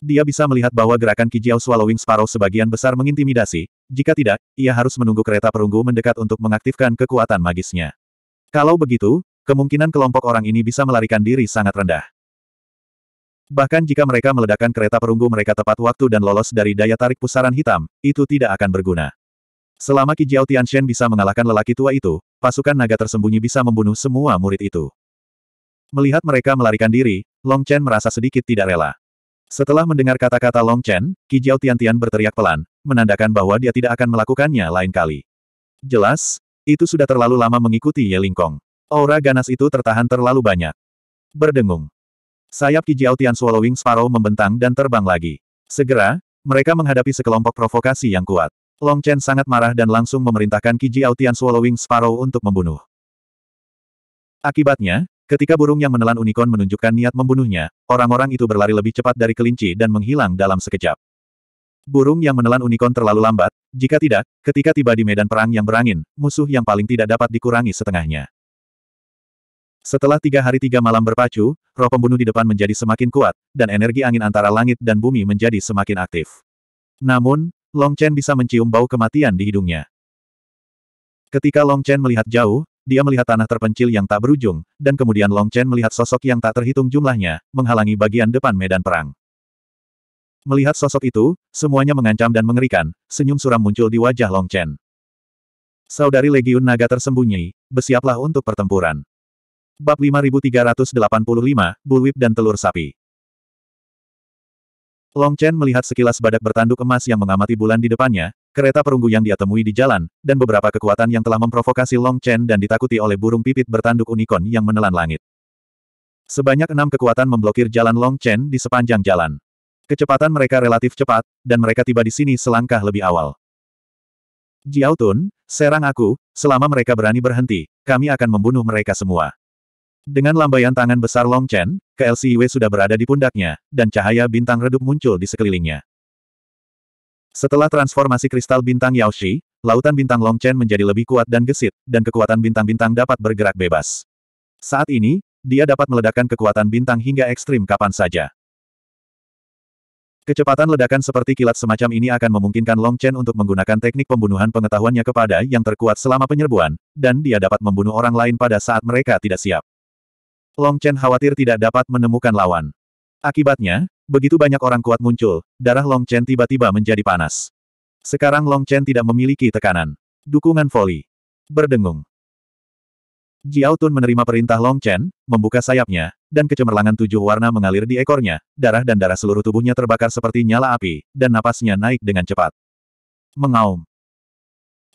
Dia bisa melihat bahwa gerakan Ki Jiao Swallowing Sparrow sebagian besar mengintimidasi, jika tidak, ia harus menunggu kereta perunggu mendekat untuk mengaktifkan kekuatan magisnya. Kalau begitu, kemungkinan kelompok orang ini bisa melarikan diri sangat rendah. Bahkan jika mereka meledakkan kereta perunggu mereka tepat waktu dan lolos dari daya tarik pusaran hitam, itu tidak akan berguna. Selama Kijiao Tianshen bisa mengalahkan lelaki tua itu, pasukan naga tersembunyi bisa membunuh semua murid itu. Melihat mereka melarikan diri, Long Chen merasa sedikit tidak rela. Setelah mendengar kata-kata Long Chen, Tian Tian berteriak pelan, menandakan bahwa dia tidak akan melakukannya lain kali. Jelas, itu sudah terlalu lama mengikuti Ye Lingkong. Aura ganas itu tertahan terlalu banyak. Berdengung. Sayap Kijiao Tian Swallowing Sparrow membentang dan terbang lagi. Segera, mereka menghadapi sekelompok provokasi yang kuat. Long Chen sangat marah dan langsung memerintahkan Kijiao Tian Swallowing Sparrow untuk membunuh. Akibatnya, ketika burung yang menelan unicorn menunjukkan niat membunuhnya, orang-orang itu berlari lebih cepat dari kelinci dan menghilang dalam sekejap. Burung yang menelan unicorn terlalu lambat, jika tidak, ketika tiba di medan perang yang berangin, musuh yang paling tidak dapat dikurangi setengahnya. Setelah tiga hari tiga malam berpacu, roh pembunuh di depan menjadi semakin kuat, dan energi angin antara langit dan bumi menjadi semakin aktif. Namun, Long Chen bisa mencium bau kematian di hidungnya. Ketika Long Chen melihat jauh, dia melihat tanah terpencil yang tak berujung, dan kemudian Long Chen melihat sosok yang tak terhitung jumlahnya, menghalangi bagian depan medan perang. Melihat sosok itu, semuanya mengancam dan mengerikan, senyum suram muncul di wajah Long Chen. Saudari Legiun Naga tersembunyi, bersiaplah untuk pertempuran. Bab 5385, Bulwip dan Telur Sapi. Long Chen melihat sekilas badak bertanduk emas yang mengamati bulan di depannya, kereta perunggu yang dia temui di jalan, dan beberapa kekuatan yang telah memprovokasi Long Chen dan ditakuti oleh burung pipit bertanduk unicorn yang menelan langit. Sebanyak enam kekuatan memblokir jalan Long Chen di sepanjang jalan. Kecepatan mereka relatif cepat, dan mereka tiba di sini selangkah lebih awal. Jiao Tun, serang aku, selama mereka berani berhenti, kami akan membunuh mereka semua. Dengan lambaian tangan besar Long Chen, KLCW sudah berada di pundaknya, dan cahaya bintang redup muncul di sekelilingnya. Setelah transformasi kristal bintang Yaoshi, lautan bintang Long Chen menjadi lebih kuat dan gesit, dan kekuatan bintang-bintang dapat bergerak bebas. Saat ini, dia dapat meledakkan kekuatan bintang hingga ekstrim kapan saja. Kecepatan ledakan seperti kilat semacam ini akan memungkinkan Long Chen untuk menggunakan teknik pembunuhan pengetahuannya kepada yang terkuat selama penyerbuan, dan dia dapat membunuh orang lain pada saat mereka tidak siap. Long Chen khawatir tidak dapat menemukan lawan. Akibatnya, begitu banyak orang kuat muncul, darah Long Chen tiba-tiba menjadi panas. Sekarang Long Chen tidak memiliki tekanan. Dukungan voli. Berdengung. Jiao Tun menerima perintah Long Chen, membuka sayapnya, dan kecemerlangan tujuh warna mengalir di ekornya, darah dan darah seluruh tubuhnya terbakar seperti nyala api, dan napasnya naik dengan cepat. Mengaum.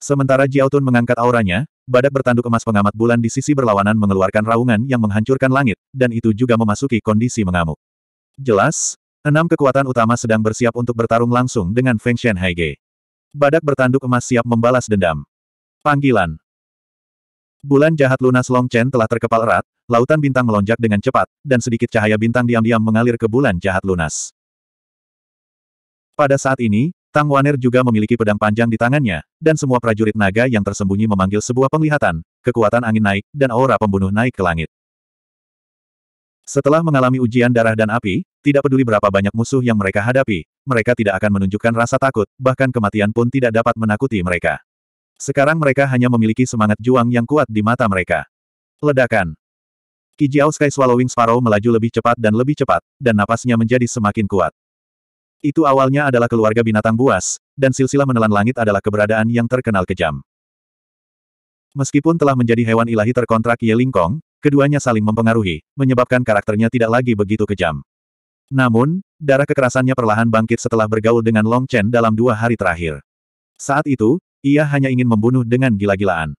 Sementara Jiaotun mengangkat auranya, badak bertanduk emas pengamat bulan di sisi berlawanan mengeluarkan raungan yang menghancurkan langit, dan itu juga memasuki kondisi mengamuk. Jelas, enam kekuatan utama sedang bersiap untuk bertarung langsung dengan Feng Shen Haige. Badak bertanduk emas siap membalas dendam. Panggilan Bulan jahat lunas Long Chen telah terkepal erat, lautan bintang melonjak dengan cepat, dan sedikit cahaya bintang diam-diam mengalir ke bulan jahat lunas. Pada saat ini, Tang Waner juga memiliki pedang panjang di tangannya, dan semua prajurit naga yang tersembunyi memanggil sebuah penglihatan, kekuatan angin naik, dan aura pembunuh naik ke langit. Setelah mengalami ujian darah dan api, tidak peduli berapa banyak musuh yang mereka hadapi, mereka tidak akan menunjukkan rasa takut, bahkan kematian pun tidak dapat menakuti mereka. Sekarang mereka hanya memiliki semangat juang yang kuat di mata mereka. Ledakan. Kijiao Sky Swallowing Sparrow melaju lebih cepat dan lebih cepat, dan napasnya menjadi semakin kuat. Itu awalnya adalah keluarga binatang buas, dan silsilah menelan langit adalah keberadaan yang terkenal kejam. Meskipun telah menjadi hewan ilahi terkontrak Ye Lingkong, keduanya saling mempengaruhi, menyebabkan karakternya tidak lagi begitu kejam. Namun, darah kekerasannya perlahan bangkit setelah bergaul dengan Long Chen dalam dua hari terakhir. Saat itu, ia hanya ingin membunuh dengan gila-gilaan.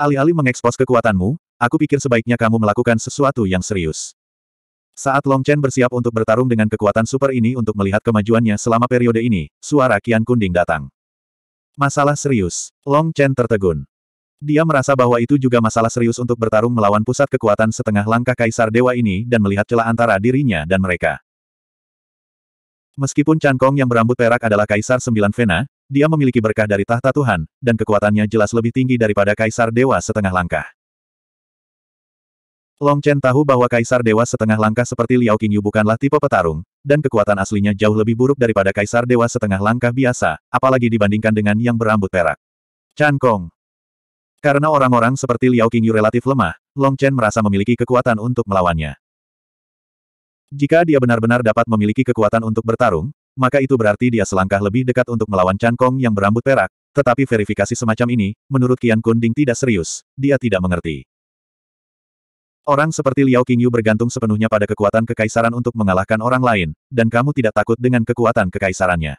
Alih-alih mengekspos kekuatanmu, aku pikir sebaiknya kamu melakukan sesuatu yang serius. Saat Long Chen bersiap untuk bertarung dengan kekuatan super ini untuk melihat kemajuannya selama periode ini, suara Kian Kunding datang. Masalah serius. Long Chen tertegun. Dia merasa bahwa itu juga masalah serius untuk bertarung melawan pusat kekuatan setengah langkah kaisar dewa ini dan melihat celah antara dirinya dan mereka. Meskipun Chan Kong yang berambut perak adalah kaisar sembilan vena, dia memiliki berkah dari tahta Tuhan, dan kekuatannya jelas lebih tinggi daripada kaisar dewa setengah langkah. Long Chen tahu bahwa Kaisar Dewa setengah langkah seperti Liao Qingyu bukanlah tipe petarung, dan kekuatan aslinya jauh lebih buruk daripada Kaisar Dewa setengah langkah biasa, apalagi dibandingkan dengan yang berambut perak. Chan Kong. Karena orang-orang seperti Liao Qingyu relatif lemah, Long Chen merasa memiliki kekuatan untuk melawannya. Jika dia benar-benar dapat memiliki kekuatan untuk bertarung, maka itu berarti dia selangkah lebih dekat untuk melawan Chan Kong yang berambut perak, tetapi verifikasi semacam ini, menurut Qian Kun tidak serius, dia tidak mengerti. Orang seperti Liao Qingyu bergantung sepenuhnya pada kekuatan kekaisaran untuk mengalahkan orang lain, dan kamu tidak takut dengan kekuatan kekaisarannya.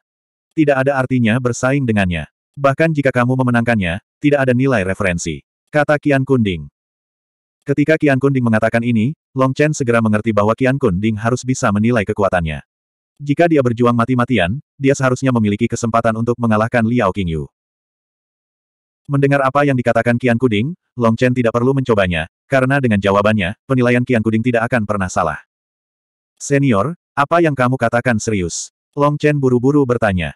Tidak ada artinya bersaing dengannya. Bahkan jika kamu memenangkannya, tidak ada nilai referensi. Kata Qian Kunding. Ketika Qian Kunding mengatakan ini, Long Chen segera mengerti bahwa Qian Kunding harus bisa menilai kekuatannya. Jika dia berjuang mati-matian, dia seharusnya memiliki kesempatan untuk mengalahkan Liao Qingyu. Mendengar apa yang dikatakan Qian Kuding, Long Chen tidak perlu mencobanya, karena dengan jawabannya, penilaian Kian Kuding tidak akan pernah salah. Senior, apa yang kamu katakan serius? Long Chen buru-buru bertanya.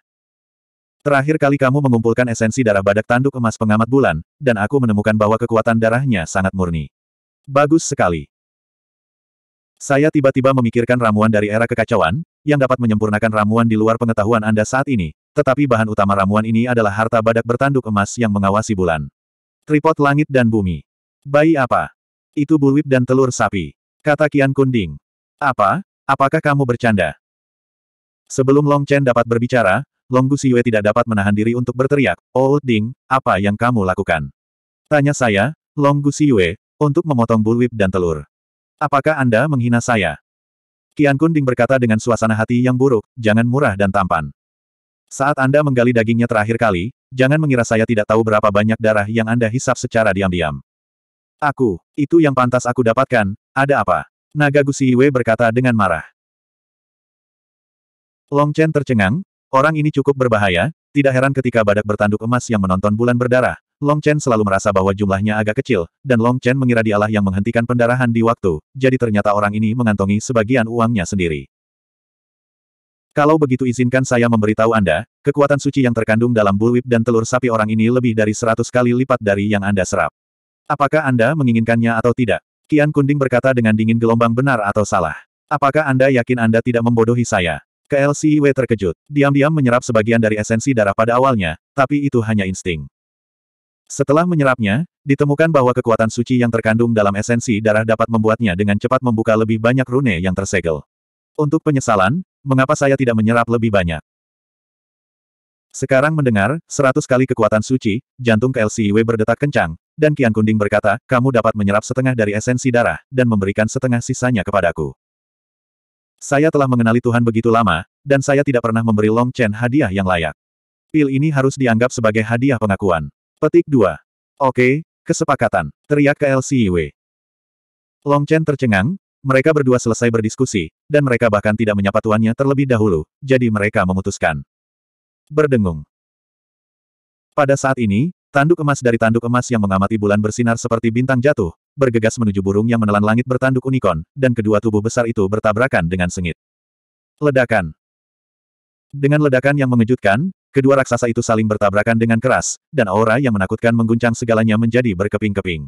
Terakhir kali kamu mengumpulkan esensi darah badak tanduk emas pengamat bulan, dan aku menemukan bahwa kekuatan darahnya sangat murni. Bagus sekali. Saya tiba-tiba memikirkan ramuan dari era kekacauan, yang dapat menyempurnakan ramuan di luar pengetahuan Anda saat ini, tetapi bahan utama ramuan ini adalah harta badak bertanduk emas yang mengawasi bulan. Tripod langit dan bumi. Bayi apa? Itu bullwhip dan telur sapi. Kata Kian Kunding. Apa? Apakah kamu bercanda? Sebelum Long Chen dapat berbicara, Long Gu Guxiyue tidak dapat menahan diri untuk berteriak, Oh Ding, apa yang kamu lakukan? Tanya saya, Long Gu Guxiyue, untuk memotong bullwhip dan telur. Apakah Anda menghina saya? Kian Kunding berkata dengan suasana hati yang buruk, jangan murah dan tampan. Saat Anda menggali dagingnya terakhir kali, jangan mengira saya tidak tahu berapa banyak darah yang Anda hisap secara diam-diam. Aku, itu yang pantas aku dapatkan, ada apa? Naga Gusiwe berkata dengan marah. Long Chen tercengang, orang ini cukup berbahaya, tidak heran ketika badak bertanduk emas yang menonton bulan berdarah, Long Chen selalu merasa bahwa jumlahnya agak kecil, dan Long Chen mengira dialah yang menghentikan pendarahan di waktu, jadi ternyata orang ini mengantongi sebagian uangnya sendiri. Kalau begitu izinkan saya memberitahu Anda, kekuatan suci yang terkandung dalam bulwip dan telur sapi orang ini lebih dari seratus kali lipat dari yang Anda serap. Apakah Anda menginginkannya atau tidak? Kian Kunding berkata dengan dingin gelombang benar atau salah. Apakah Anda yakin Anda tidak membodohi saya? KLCIW terkejut. Diam-diam menyerap sebagian dari esensi darah pada awalnya, tapi itu hanya insting. Setelah menyerapnya, ditemukan bahwa kekuatan suci yang terkandung dalam esensi darah dapat membuatnya dengan cepat membuka lebih banyak rune yang tersegel. Untuk penyesalan, mengapa saya tidak menyerap lebih banyak? Sekarang mendengar, seratus kali kekuatan suci, jantung KLCIW berdetak kencang, dan Kian Kunding berkata, kamu dapat menyerap setengah dari esensi darah, dan memberikan setengah sisanya kepadaku. Saya telah mengenali Tuhan begitu lama, dan saya tidak pernah memberi Long Chen hadiah yang layak. Pil ini harus dianggap sebagai hadiah pengakuan. Petik 2. Oke, kesepakatan, teriak KLCIW. Long Chen tercengang, mereka berdua selesai berdiskusi, dan mereka bahkan tidak menyapa tuannya terlebih dahulu, jadi mereka memutuskan berdengung. Pada saat ini, tanduk emas dari tanduk emas yang mengamati bulan bersinar seperti bintang jatuh, bergegas menuju burung yang menelan langit bertanduk unicorn, dan kedua tubuh besar itu bertabrakan dengan sengit. Ledakan Dengan ledakan yang mengejutkan, kedua raksasa itu saling bertabrakan dengan keras, dan aura yang menakutkan mengguncang segalanya menjadi berkeping-keping.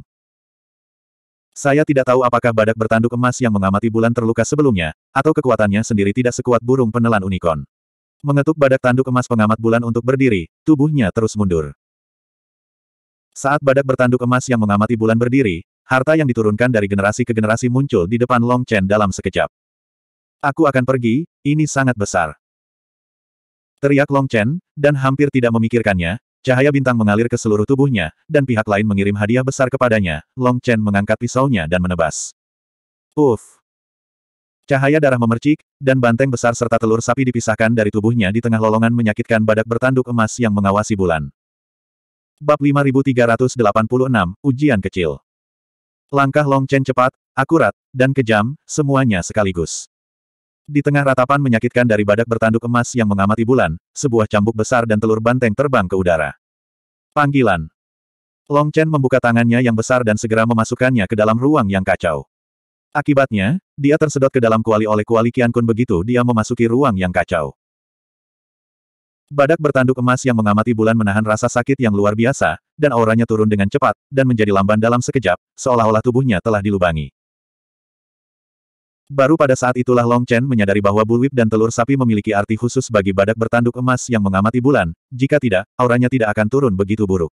Saya tidak tahu apakah badak bertanduk emas yang mengamati bulan terluka sebelumnya, atau kekuatannya sendiri tidak sekuat burung penelan unicorn. Mengetuk badak tanduk emas pengamat bulan untuk berdiri, tubuhnya terus mundur. Saat badak bertanduk emas yang mengamati bulan berdiri, harta yang diturunkan dari generasi ke generasi muncul di depan Long Chen dalam sekejap. Aku akan pergi, ini sangat besar. Teriak Long Chen, dan hampir tidak memikirkannya, cahaya bintang mengalir ke seluruh tubuhnya, dan pihak lain mengirim hadiah besar kepadanya. Long Chen mengangkat pisaunya dan menebas. Uff, Cahaya darah memercik, dan banteng besar serta telur sapi dipisahkan dari tubuhnya di tengah lolongan menyakitkan badak bertanduk emas yang mengawasi bulan. Bab 5386, Ujian Kecil Langkah Long Chen cepat, akurat, dan kejam, semuanya sekaligus. Di tengah ratapan menyakitkan dari badak bertanduk emas yang mengamati bulan, sebuah cambuk besar dan telur banteng terbang ke udara. Panggilan. Long Chen membuka tangannya yang besar dan segera memasukkannya ke dalam ruang yang kacau. Akibatnya, dia tersedot ke dalam kuali oleh kuali kian Kun begitu dia memasuki ruang yang kacau. Badak bertanduk emas yang mengamati bulan menahan rasa sakit yang luar biasa, dan auranya turun dengan cepat, dan menjadi lamban dalam sekejap, seolah-olah tubuhnya telah dilubangi. Baru pada saat itulah Long Chen menyadari bahwa bulwip dan telur sapi memiliki arti khusus bagi badak bertanduk emas yang mengamati bulan, jika tidak, auranya tidak akan turun begitu buruk.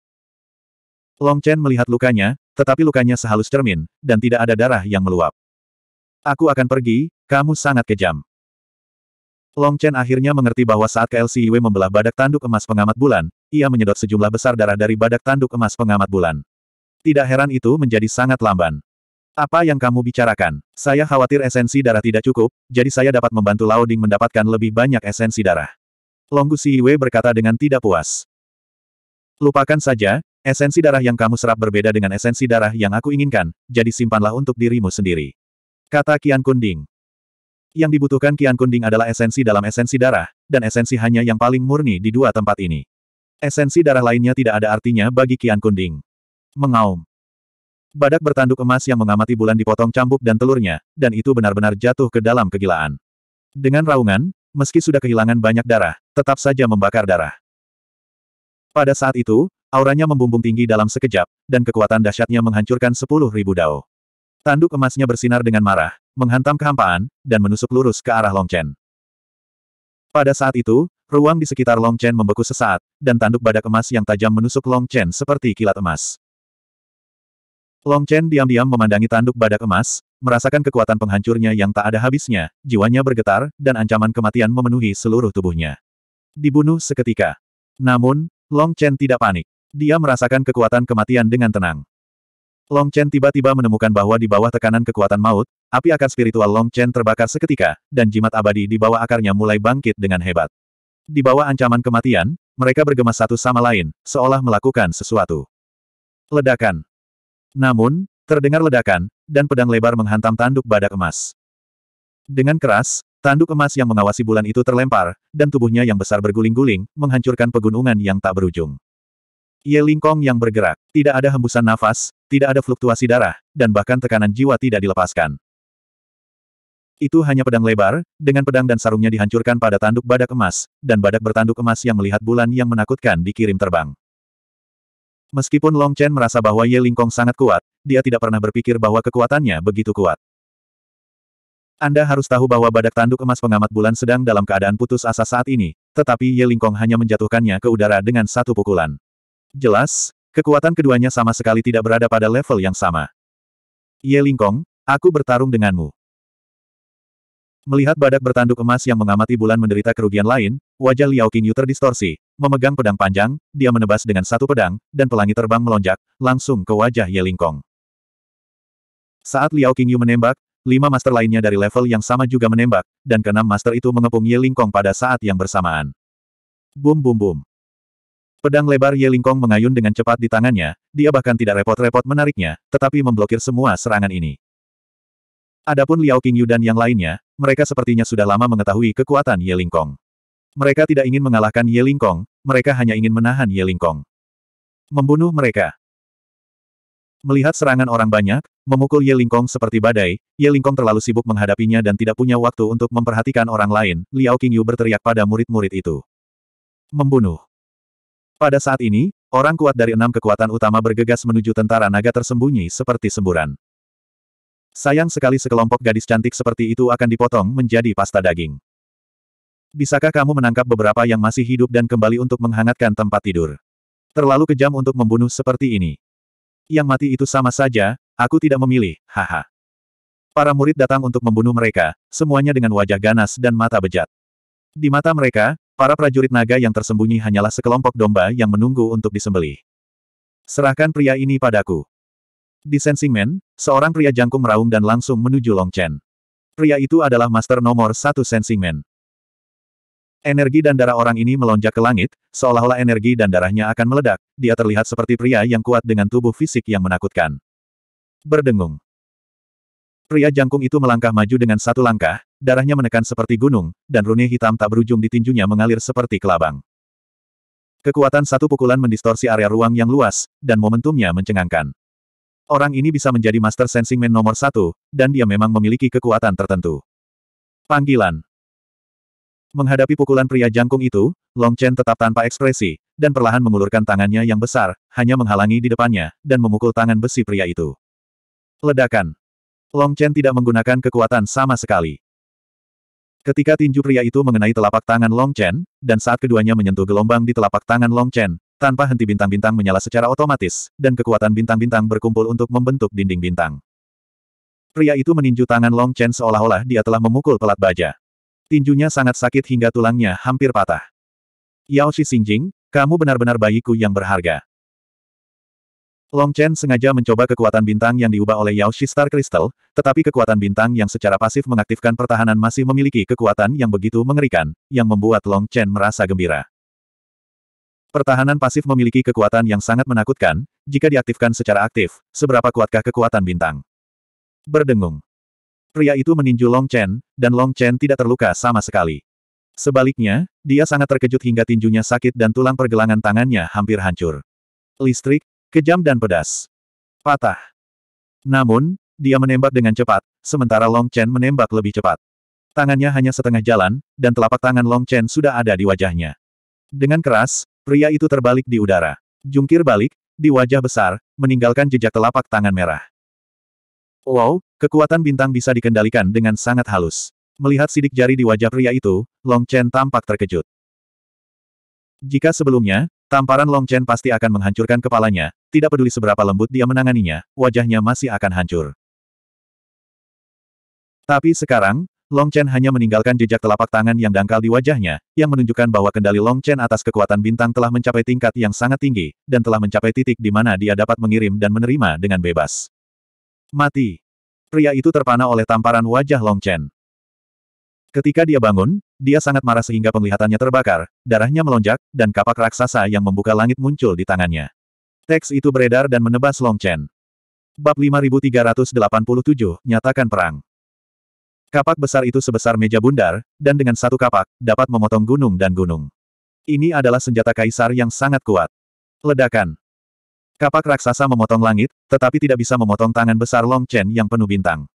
Long Chen melihat lukanya, tetapi lukanya sehalus cermin, dan tidak ada darah yang meluap. Aku akan pergi, kamu sangat kejam. Long Chen akhirnya mengerti bahwa saat KLCIW membelah badak tanduk emas pengamat bulan, ia menyedot sejumlah besar darah dari badak tanduk emas pengamat bulan. Tidak heran itu menjadi sangat lamban. Apa yang kamu bicarakan? Saya khawatir esensi darah tidak cukup, jadi saya dapat membantu Lao Ding mendapatkan lebih banyak esensi darah. Longgu Siwe berkata dengan tidak puas. Lupakan saja, esensi darah yang kamu serap berbeda dengan esensi darah yang aku inginkan, jadi simpanlah untuk dirimu sendiri. Kata Kian Kunding. Yang dibutuhkan Kian Kunding adalah esensi dalam esensi darah, dan esensi hanya yang paling murni di dua tempat ini. Esensi darah lainnya tidak ada artinya bagi Kian Kunding. Mengaum. Badak bertanduk emas yang mengamati bulan dipotong cambuk dan telurnya, dan itu benar-benar jatuh ke dalam kegilaan. Dengan raungan, meski sudah kehilangan banyak darah, tetap saja membakar darah. Pada saat itu, auranya membumbung tinggi dalam sekejap, dan kekuatan dahsyatnya menghancurkan sepuluh ribu dao. Tanduk emasnya bersinar dengan marah, menghantam kehampaan, dan menusuk lurus ke arah Long Chen. Pada saat itu, ruang di sekitar Long Chen membeku sesaat, dan tanduk badak emas yang tajam menusuk Long Chen seperti kilat emas. Long Chen diam-diam memandangi tanduk badak emas, merasakan kekuatan penghancurnya yang tak ada habisnya, jiwanya bergetar, dan ancaman kematian memenuhi seluruh tubuhnya. Dibunuh seketika. Namun, Long Chen tidak panik. Dia merasakan kekuatan kematian dengan tenang. Long Chen tiba-tiba menemukan bahwa di bawah tekanan kekuatan maut, api akar spiritual Long Chen terbakar seketika, dan jimat abadi di bawah akarnya mulai bangkit dengan hebat. Di bawah ancaman kematian, mereka bergema satu sama lain, seolah melakukan sesuatu. Ledakan. Namun, terdengar ledakan, dan pedang lebar menghantam tanduk badak emas. Dengan keras, tanduk emas yang mengawasi bulan itu terlempar, dan tubuhnya yang besar berguling-guling, menghancurkan pegunungan yang tak berujung. Ye Lingkong yang bergerak, tidak ada hembusan nafas, tidak ada fluktuasi darah, dan bahkan tekanan jiwa tidak dilepaskan. Itu hanya pedang lebar, dengan pedang dan sarungnya dihancurkan pada tanduk badak emas, dan badak bertanduk emas yang melihat bulan yang menakutkan dikirim terbang. Meskipun Long Chen merasa bahwa Ye Lingkong sangat kuat, dia tidak pernah berpikir bahwa kekuatannya begitu kuat. Anda harus tahu bahwa badak tanduk emas pengamat bulan sedang dalam keadaan putus asa saat ini, tetapi Ye Lingkong hanya menjatuhkannya ke udara dengan satu pukulan. Jelas, Kekuatan keduanya sama sekali tidak berada pada level yang sama. Ye Lingkong, aku bertarung denganmu. Melihat badak bertanduk emas yang mengamati bulan menderita kerugian lain, wajah Liao Qingyu terdistorsi. Memegang pedang panjang, dia menebas dengan satu pedang, dan pelangi terbang melonjak, langsung ke wajah Ye Lingkong. Saat Liao Qingyu menembak, lima master lainnya dari level yang sama juga menembak, dan keenam master itu mengepung Ye Lingkong pada saat yang bersamaan. Bum bum bum. Pedang lebar Ye Yelingkong mengayun dengan cepat di tangannya, dia bahkan tidak repot-repot menariknya, tetapi memblokir semua serangan ini. Adapun Liao Qingyu dan yang lainnya, mereka sepertinya sudah lama mengetahui kekuatan Ye Yelingkong. Mereka tidak ingin mengalahkan Ye Yelingkong, mereka hanya ingin menahan Ye Yelingkong. Membunuh mereka. Melihat serangan orang banyak, memukul Ye Yelingkong seperti badai, Ye Yelingkong terlalu sibuk menghadapinya dan tidak punya waktu untuk memperhatikan orang lain, Liao Qingyu berteriak pada murid-murid itu. Membunuh. Pada saat ini, orang kuat dari enam kekuatan utama bergegas menuju tentara naga tersembunyi seperti semburan. Sayang sekali sekelompok gadis cantik seperti itu akan dipotong menjadi pasta daging. Bisakah kamu menangkap beberapa yang masih hidup dan kembali untuk menghangatkan tempat tidur? Terlalu kejam untuk membunuh seperti ini. Yang mati itu sama saja, aku tidak memilih, haha. Para murid datang untuk membunuh mereka, semuanya dengan wajah ganas dan mata bejat. Di mata mereka, Para prajurit naga yang tersembunyi hanyalah sekelompok domba yang menunggu untuk disembelih. Serahkan pria ini padaku. Di Sensing Man, seorang pria jangkung meraung dan langsung menuju Long Chen. Pria itu adalah master nomor satu Sensing Man. Energi dan darah orang ini melonjak ke langit, seolah-olah energi dan darahnya akan meledak, dia terlihat seperti pria yang kuat dengan tubuh fisik yang menakutkan. Berdengung. Pria jangkung itu melangkah maju dengan satu langkah, darahnya menekan seperti gunung, dan rune hitam tak berujung di tinjunya mengalir seperti kelabang. Kekuatan satu pukulan mendistorsi area ruang yang luas, dan momentumnya mencengangkan. Orang ini bisa menjadi Master Sensing Man nomor satu, dan dia memang memiliki kekuatan tertentu. Panggilan Menghadapi pukulan pria jangkung itu, Long Chen tetap tanpa ekspresi, dan perlahan mengulurkan tangannya yang besar, hanya menghalangi di depannya, dan memukul tangan besi pria itu. Ledakan Long Chen tidak menggunakan kekuatan sama sekali. Ketika tinju pria itu mengenai telapak tangan Long Chen, dan saat keduanya menyentuh gelombang di telapak tangan Long Chen, tanpa henti bintang-bintang menyala secara otomatis, dan kekuatan bintang-bintang berkumpul untuk membentuk dinding bintang. Pria itu meninju tangan Long Chen seolah-olah dia telah memukul pelat baja. Tinjunya sangat sakit hingga tulangnya hampir patah. Yao Shi Xingjing, kamu benar-benar bayiku yang berharga. Long Chen sengaja mencoba kekuatan bintang yang diubah oleh Yao Shi Star Crystal, tetapi kekuatan bintang yang secara pasif mengaktifkan pertahanan masih memiliki kekuatan yang begitu mengerikan, yang membuat Long Chen merasa gembira. Pertahanan pasif memiliki kekuatan yang sangat menakutkan, jika diaktifkan secara aktif, seberapa kuatkah kekuatan bintang? Berdengung. Pria itu meninju Long Chen, dan Long Chen tidak terluka sama sekali. Sebaliknya, dia sangat terkejut hingga tinjunya sakit dan tulang pergelangan tangannya hampir hancur. Listrik, Kejam dan pedas. Patah. Namun, dia menembak dengan cepat, sementara Long Chen menembak lebih cepat. Tangannya hanya setengah jalan, dan telapak tangan Long Chen sudah ada di wajahnya. Dengan keras, pria itu terbalik di udara. Jungkir balik, di wajah besar, meninggalkan jejak telapak tangan merah. Wow, kekuatan bintang bisa dikendalikan dengan sangat halus. Melihat sidik jari di wajah pria itu, Long Chen tampak terkejut. Jika sebelumnya, tamparan Long Chen pasti akan menghancurkan kepalanya, tidak peduli seberapa lembut dia menanganinya, wajahnya masih akan hancur. Tapi sekarang, Long Chen hanya meninggalkan jejak telapak tangan yang dangkal di wajahnya, yang menunjukkan bahwa kendali Long Chen atas kekuatan bintang telah mencapai tingkat yang sangat tinggi, dan telah mencapai titik di mana dia dapat mengirim dan menerima dengan bebas. Mati. Pria itu terpana oleh tamparan wajah Long Chen. Ketika dia bangun, dia sangat marah sehingga penglihatannya terbakar, darahnya melonjak, dan kapak raksasa yang membuka langit muncul di tangannya. Teks itu beredar dan menebas Long Chen. Bab 5387, Nyatakan Perang. Kapak besar itu sebesar meja bundar, dan dengan satu kapak, dapat memotong gunung dan gunung. Ini adalah senjata kaisar yang sangat kuat. Ledakan. Kapak raksasa memotong langit, tetapi tidak bisa memotong tangan besar Long Chen yang penuh bintang.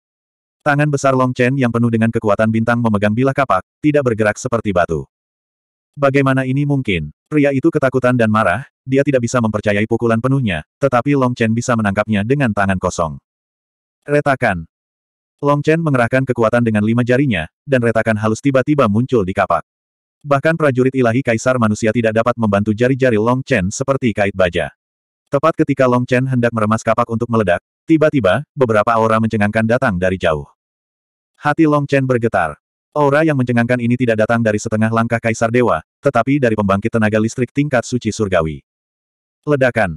Tangan besar Long Chen yang penuh dengan kekuatan bintang memegang bilah kapak, tidak bergerak seperti batu. Bagaimana ini mungkin? Pria itu ketakutan dan marah, dia tidak bisa mempercayai pukulan penuhnya, tetapi Long Chen bisa menangkapnya dengan tangan kosong. Retakan. Long Chen mengerahkan kekuatan dengan lima jarinya, dan retakan halus tiba-tiba muncul di kapak. Bahkan prajurit ilahi kaisar manusia tidak dapat membantu jari-jari Long Chen seperti kait baja. Tepat ketika Long Chen hendak meremas kapak untuk meledak, tiba-tiba, beberapa aura mencengangkan datang dari jauh. Hati Long Chen bergetar. Aura yang mencengangkan ini tidak datang dari setengah langkah Kaisar Dewa, tetapi dari pembangkit tenaga listrik tingkat suci surgawi. Ledakan.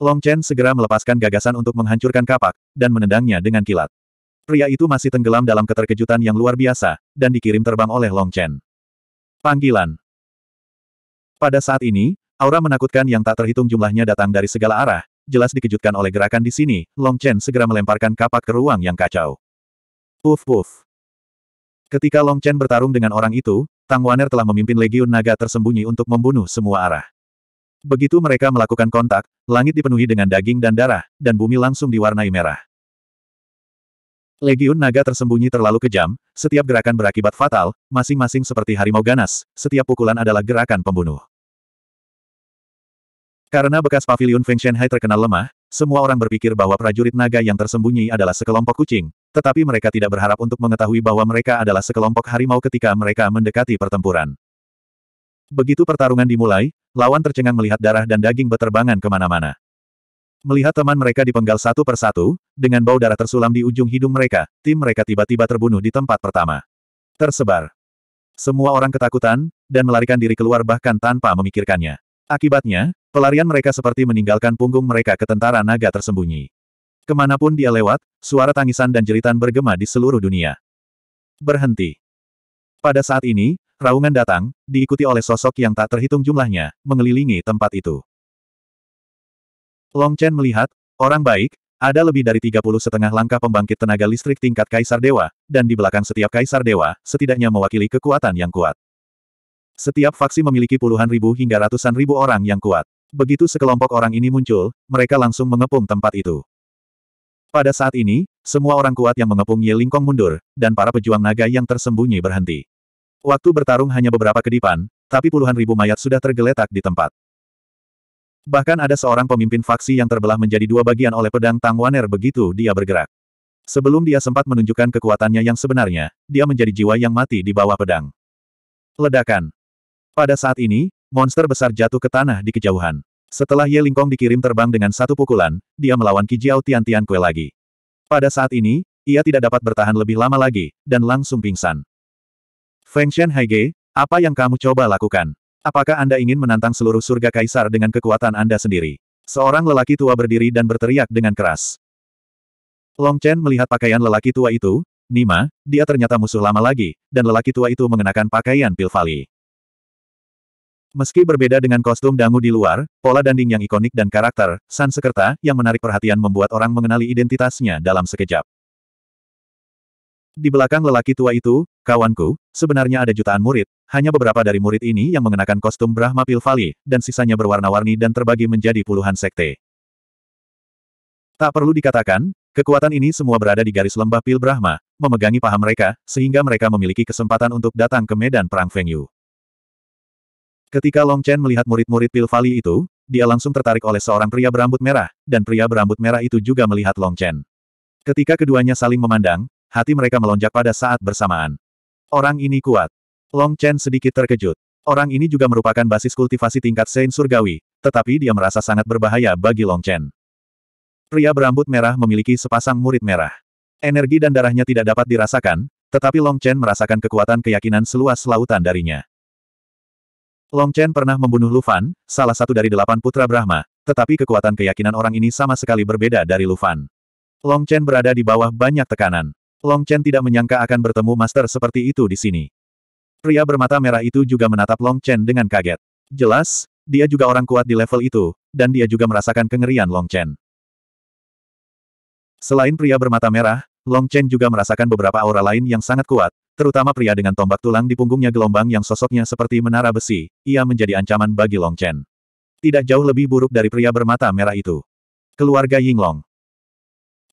Long Chen segera melepaskan gagasan untuk menghancurkan kapak, dan menendangnya dengan kilat. Pria itu masih tenggelam dalam keterkejutan yang luar biasa, dan dikirim terbang oleh Long Chen. Panggilan. Pada saat ini, Aura menakutkan yang tak terhitung jumlahnya datang dari segala arah, jelas dikejutkan oleh gerakan di sini, Long Chen segera melemparkan kapak ke ruang yang kacau. Puf puf. Ketika Long Chen bertarung dengan orang itu, Tang Waner telah memimpin legiun naga tersembunyi untuk membunuh semua arah. Begitu mereka melakukan kontak, langit dipenuhi dengan daging dan darah, dan bumi langsung diwarnai merah. Legiun naga tersembunyi terlalu kejam, setiap gerakan berakibat fatal, masing-masing seperti harimau ganas, setiap pukulan adalah gerakan pembunuh. Karena bekas pavilion Feng Shanghai terkenal lemah, semua orang berpikir bahwa prajurit naga yang tersembunyi adalah sekelompok kucing, tetapi mereka tidak berharap untuk mengetahui bahwa mereka adalah sekelompok harimau ketika mereka mendekati pertempuran. Begitu pertarungan dimulai, lawan tercengang melihat darah dan daging beterbangan kemana-mana. Melihat teman mereka dipenggal satu persatu, dengan bau darah tersulam di ujung hidung mereka, tim mereka tiba-tiba terbunuh di tempat pertama. Tersebar. Semua orang ketakutan, dan melarikan diri keluar bahkan tanpa memikirkannya. Akibatnya, Pelarian mereka seperti meninggalkan punggung mereka ke tentara naga tersembunyi. Kemanapun dia lewat, suara tangisan dan jeritan bergema di seluruh dunia. Berhenti. Pada saat ini, raungan datang, diikuti oleh sosok yang tak terhitung jumlahnya, mengelilingi tempat itu. Long Chen melihat, orang baik, ada lebih dari 30 setengah langkah pembangkit tenaga listrik tingkat Kaisar Dewa, dan di belakang setiap Kaisar Dewa, setidaknya mewakili kekuatan yang kuat. Setiap faksi memiliki puluhan ribu hingga ratusan ribu orang yang kuat. Begitu sekelompok orang ini muncul, mereka langsung mengepung tempat itu. Pada saat ini, semua orang kuat yang mengepung Ye Lingkong mundur, dan para pejuang naga yang tersembunyi berhenti. Waktu bertarung hanya beberapa kedipan, tapi puluhan ribu mayat sudah tergeletak di tempat. Bahkan ada seorang pemimpin faksi yang terbelah menjadi dua bagian oleh pedang Tang Waner begitu dia bergerak. Sebelum dia sempat menunjukkan kekuatannya yang sebenarnya, dia menjadi jiwa yang mati di bawah pedang. Ledakan. Pada saat ini, Monster besar jatuh ke tanah di kejauhan. Setelah Ye Lingkong dikirim terbang dengan satu pukulan, dia melawan Kijiao Tian Tian Kue lagi. Pada saat ini, ia tidak dapat bertahan lebih lama lagi, dan langsung pingsan. Feng Shen Ge, apa yang kamu coba lakukan? Apakah Anda ingin menantang seluruh surga kaisar dengan kekuatan Anda sendiri? Seorang lelaki tua berdiri dan berteriak dengan keras. Long Chen melihat pakaian lelaki tua itu, Nima, dia ternyata musuh lama lagi, dan lelaki tua itu mengenakan pakaian Pilvali. Meski berbeda dengan kostum dangu di luar, pola danding yang ikonik dan karakter, Sansekerta, yang menarik perhatian membuat orang mengenali identitasnya dalam sekejap. Di belakang lelaki tua itu, kawanku, sebenarnya ada jutaan murid, hanya beberapa dari murid ini yang mengenakan kostum Brahma Pilvali, dan sisanya berwarna-warni dan terbagi menjadi puluhan sekte. Tak perlu dikatakan, kekuatan ini semua berada di garis lembah Pil Brahma, memegangi paha mereka, sehingga mereka memiliki kesempatan untuk datang ke medan perang Feng Yu. Ketika Long Chen melihat murid-murid Pil Valley itu, dia langsung tertarik oleh seorang pria berambut merah, dan pria berambut merah itu juga melihat Long Chen. Ketika keduanya saling memandang, hati mereka melonjak pada saat bersamaan. Orang ini kuat. Long Chen sedikit terkejut. Orang ini juga merupakan basis kultivasi tingkat Saint Surgawi, tetapi dia merasa sangat berbahaya bagi Long Chen. Pria berambut merah memiliki sepasang murid merah. Energi dan darahnya tidak dapat dirasakan, tetapi Long Chen merasakan kekuatan keyakinan seluas lautan darinya. Long Chen pernah membunuh Lufan, salah satu dari delapan putra Brahma, tetapi kekuatan keyakinan orang ini sama sekali berbeda dari Lufan. Long Chen berada di bawah banyak tekanan. Long Chen tidak menyangka akan bertemu master seperti itu di sini. Pria bermata merah itu juga menatap Long Chen dengan kaget. Jelas, dia juga orang kuat di level itu, dan dia juga merasakan kengerian Long Chen. Selain pria bermata merah, Long Chen juga merasakan beberapa aura lain yang sangat kuat, terutama pria dengan tombak tulang di punggungnya gelombang yang sosoknya seperti menara besi, ia menjadi ancaman bagi Long Chen. Tidak jauh lebih buruk dari pria bermata merah itu. Keluarga Yinglong.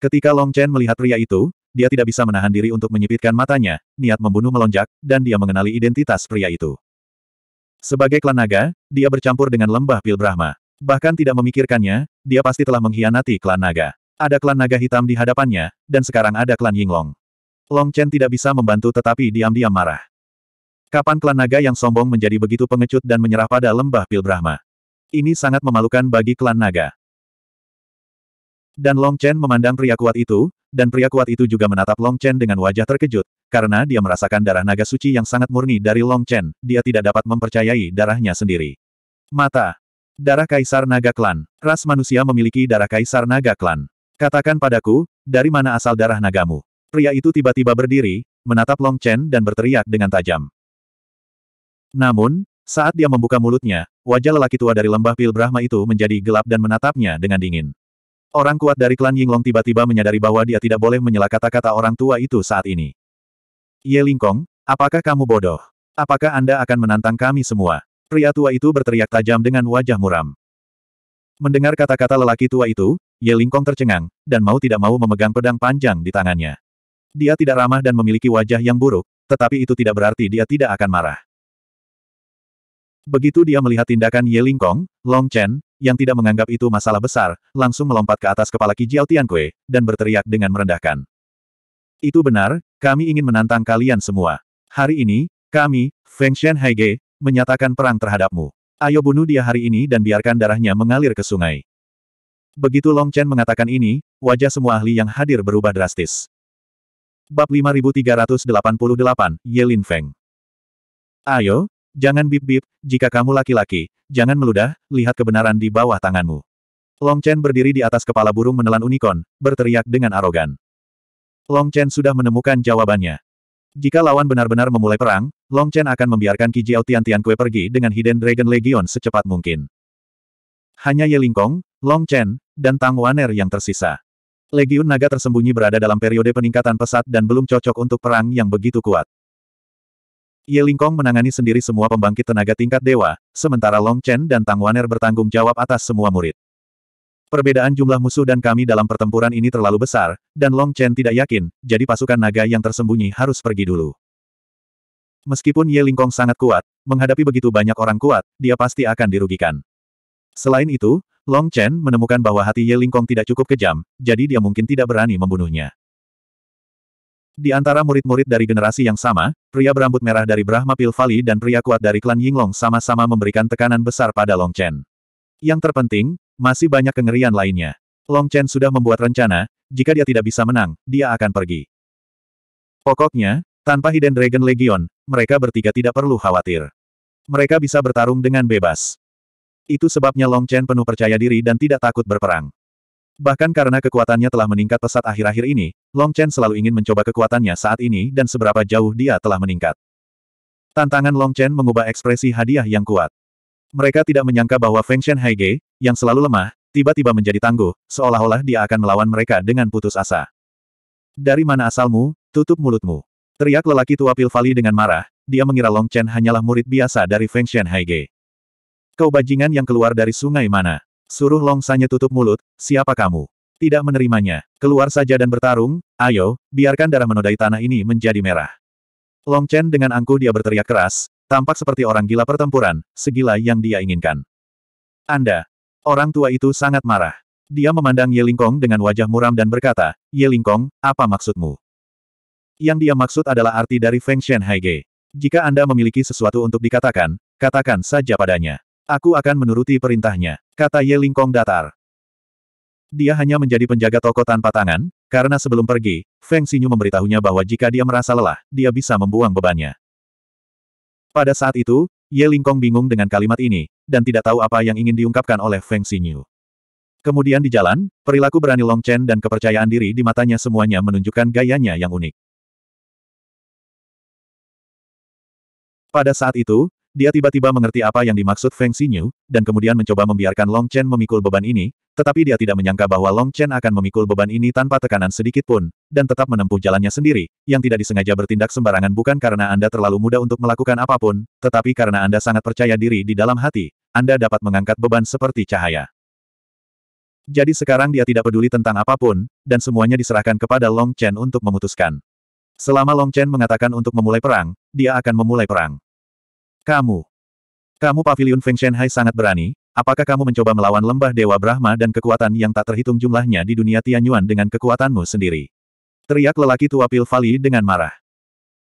Ketika Long Chen melihat pria itu, dia tidak bisa menahan diri untuk menyipitkan matanya, niat membunuh melonjak, dan dia mengenali identitas pria itu. Sebagai klan naga, dia bercampur dengan lembah Pil Brahma. Bahkan tidak memikirkannya, dia pasti telah mengkhianati klan naga. Ada klan naga hitam di hadapannya, dan sekarang ada klan Yinglong. Long Chen tidak bisa membantu tetapi diam-diam marah. Kapan klan naga yang sombong menjadi begitu pengecut dan menyerah pada lembah Pil Brahma? Ini sangat memalukan bagi klan naga. Dan Long Chen memandang pria kuat itu, dan pria kuat itu juga menatap Long Chen dengan wajah terkejut, karena dia merasakan darah naga suci yang sangat murni dari Long Chen, dia tidak dapat mempercayai darahnya sendiri. Mata. Darah Kaisar Naga Klan. Ras manusia memiliki darah Kaisar Naga Klan. Katakan padaku, dari mana asal darah nagamu? Pria itu tiba-tiba berdiri, menatap Long Chen dan berteriak dengan tajam. Namun, saat dia membuka mulutnya, wajah lelaki tua dari lembah pil Brahma itu menjadi gelap dan menatapnya dengan dingin. Orang kuat dari klan Yinglong tiba-tiba menyadari bahwa dia tidak boleh menyela kata-kata orang tua itu saat ini. Ye Lingkong, apakah kamu bodoh? Apakah Anda akan menantang kami semua? Pria tua itu berteriak tajam dengan wajah muram. Mendengar kata-kata lelaki tua itu, Ye Lingkong tercengang, dan mau tidak mau memegang pedang panjang di tangannya. Dia tidak ramah dan memiliki wajah yang buruk, tetapi itu tidak berarti dia tidak akan marah. Begitu dia melihat tindakan Ye Lingkong, Long Chen, yang tidak menganggap itu masalah besar, langsung melompat ke atas kepala Qi Jiao dan berteriak dengan merendahkan. Itu benar, kami ingin menantang kalian semua. Hari ini, kami, Feng Shen Haige, menyatakan perang terhadapmu. Ayo bunuh dia hari ini dan biarkan darahnya mengalir ke sungai. Begitu Long Chen mengatakan ini, wajah semua ahli yang hadir berubah drastis. Bab 5388, Yelin Feng. Ayo, jangan bip-bip, jika kamu laki-laki, jangan meludah, lihat kebenaran di bawah tanganmu. Long Chen berdiri di atas kepala burung menelan unicorn, berteriak dengan arogan. Long Chen sudah menemukan jawabannya. Jika lawan benar-benar memulai perang, Long Chen akan membiarkan Ki Jiao Tian Tian Kue pergi dengan Hidden Dragon Legion secepat mungkin. Hanya Kong, Long Chen, dan Tang Waner yang tersisa. Legiun naga tersembunyi berada dalam periode peningkatan pesat dan belum cocok untuk perang yang begitu kuat. Ye Lingkong menangani sendiri semua pembangkit tenaga tingkat dewa, sementara Long Chen dan Tang Waner bertanggung jawab atas semua murid. Perbedaan jumlah musuh dan kami dalam pertempuran ini terlalu besar, dan Long Chen tidak yakin, jadi pasukan naga yang tersembunyi harus pergi dulu. Meskipun Ye Lingkong sangat kuat, menghadapi begitu banyak orang kuat, dia pasti akan dirugikan. Selain itu, Long Chen menemukan bahwa hati Ye Lingkong tidak cukup kejam, jadi dia mungkin tidak berani membunuhnya. Di antara murid-murid dari generasi yang sama, pria berambut merah dari Brahma Pil Valley dan pria kuat dari klan Yinglong sama-sama memberikan tekanan besar pada Long Chen. Yang terpenting, masih banyak kengerian lainnya. Long Chen sudah membuat rencana, jika dia tidak bisa menang, dia akan pergi. Pokoknya, tanpa Hidden Dragon Legion, mereka bertiga tidak perlu khawatir. Mereka bisa bertarung dengan bebas. Itu sebabnya Long Chen penuh percaya diri dan tidak takut berperang. Bahkan karena kekuatannya telah meningkat pesat akhir-akhir ini, Long Chen selalu ingin mencoba kekuatannya saat ini dan seberapa jauh dia telah meningkat. Tantangan Long Chen mengubah ekspresi hadiah yang kuat. Mereka tidak menyangka bahwa Feng Shen Haige, yang selalu lemah, tiba-tiba menjadi tangguh, seolah-olah dia akan melawan mereka dengan putus asa. Dari mana asalmu, tutup mulutmu. Teriak lelaki tua Pilvali dengan marah, dia mengira Long Chen hanyalah murid biasa dari Feng Shen Haige. Kau bajingan yang keluar dari sungai mana? Suruh longsanya tutup mulut, siapa kamu? Tidak menerimanya. Keluar saja dan bertarung, ayo, biarkan darah menodai tanah ini menjadi merah. Long Chen dengan angkuh dia berteriak keras, tampak seperti orang gila pertempuran, segila yang dia inginkan. Anda. Orang tua itu sangat marah. Dia memandang Ye Lingkong dengan wajah muram dan berkata, Ye Lingkong, apa maksudmu? Yang dia maksud adalah arti dari Feng Shen Haige. Jika Anda memiliki sesuatu untuk dikatakan, katakan saja padanya. Aku akan menuruti perintahnya, kata Ye Lingkong datar. Dia hanya menjadi penjaga toko tanpa tangan, karena sebelum pergi, Feng Xinyu memberitahunya bahwa jika dia merasa lelah, dia bisa membuang bebannya. Pada saat itu, Ye Lingkong bingung dengan kalimat ini, dan tidak tahu apa yang ingin diungkapkan oleh Feng Xinyu. Kemudian di jalan, perilaku berani Long Chen dan kepercayaan diri di matanya semuanya menunjukkan gayanya yang unik. Pada saat itu, dia tiba-tiba mengerti apa yang dimaksud Feng Xinyu, dan kemudian mencoba membiarkan Long Chen memikul beban ini, tetapi dia tidak menyangka bahwa Long Chen akan memikul beban ini tanpa tekanan sedikit pun, dan tetap menempuh jalannya sendiri, yang tidak disengaja bertindak sembarangan bukan karena Anda terlalu muda untuk melakukan apapun, tetapi karena Anda sangat percaya diri di dalam hati, Anda dapat mengangkat beban seperti cahaya. Jadi sekarang dia tidak peduli tentang apapun, dan semuanya diserahkan kepada Long Chen untuk memutuskan. Selama Long Chen mengatakan untuk memulai perang, dia akan memulai perang. Kamu. Kamu pavilion Feng Shenhai sangat berani, apakah kamu mencoba melawan lembah Dewa Brahma dan kekuatan yang tak terhitung jumlahnya di dunia Tianyuan dengan kekuatanmu sendiri? Teriak lelaki tua Pilvali dengan marah.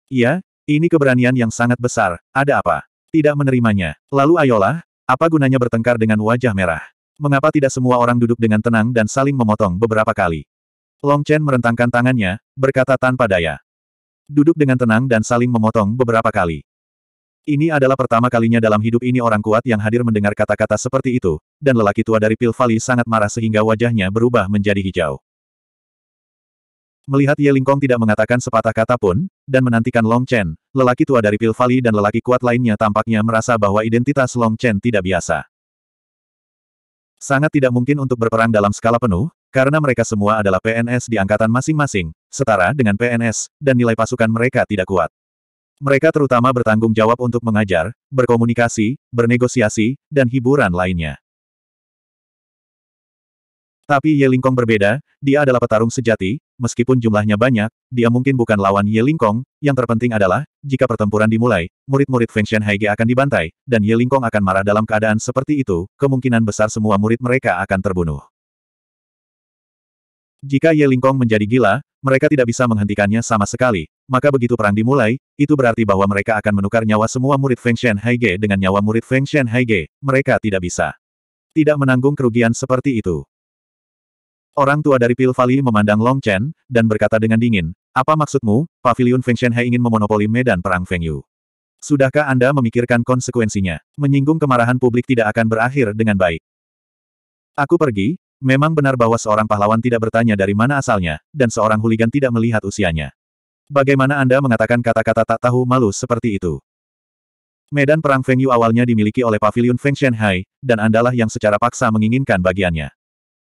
Iya, ini keberanian yang sangat besar, ada apa? Tidak menerimanya. Lalu ayolah, apa gunanya bertengkar dengan wajah merah? Mengapa tidak semua orang duduk dengan tenang dan saling memotong beberapa kali? Long Chen merentangkan tangannya, berkata tanpa daya. Duduk dengan tenang dan saling memotong beberapa kali. Ini adalah pertama kalinya dalam hidup ini orang kuat yang hadir mendengar kata-kata seperti itu, dan lelaki tua dari Pil Valley sangat marah sehingga wajahnya berubah menjadi hijau. Melihat Ye Lingkong tidak mengatakan sepatah kata pun, dan menantikan Long Chen, lelaki tua dari Pil Valley dan lelaki kuat lainnya tampaknya merasa bahwa identitas Long Chen tidak biasa. Sangat tidak mungkin untuk berperang dalam skala penuh, karena mereka semua adalah PNS di angkatan masing-masing, setara dengan PNS, dan nilai pasukan mereka tidak kuat. Mereka terutama bertanggung jawab untuk mengajar, berkomunikasi, bernegosiasi, dan hiburan lainnya. Tapi Ye Lingkong berbeda, dia adalah petarung sejati, meskipun jumlahnya banyak, dia mungkin bukan lawan Ye Lingkong, yang terpenting adalah, jika pertempuran dimulai, murid-murid Feng Shen Haige akan dibantai, dan Ye Lingkong akan marah dalam keadaan seperti itu, kemungkinan besar semua murid mereka akan terbunuh. Jika Ye Lingkong menjadi gila, mereka tidak bisa menghentikannya sama sekali, maka begitu perang dimulai, itu berarti bahwa mereka akan menukar nyawa semua murid Feng Shen Haige dengan nyawa murid Feng Shen Haige, mereka tidak bisa. Tidak menanggung kerugian seperti itu. Orang tua dari Pil Valley memandang Long Chen, dan berkata dengan dingin, apa maksudmu, Pavilion Feng Shen Hai ingin memonopoli medan perang Feng Yu? Sudahkah Anda memikirkan konsekuensinya? Menyinggung kemarahan publik tidak akan berakhir dengan baik. Aku pergi, Memang benar bahwa seorang pahlawan tidak bertanya dari mana asalnya, dan seorang huligan tidak melihat usianya. Bagaimana Anda mengatakan kata-kata tak tahu malu seperti itu? Medan perang Feng Yu awalnya dimiliki oleh pavilion Feng Shenhai, dan Andalah yang secara paksa menginginkan bagiannya.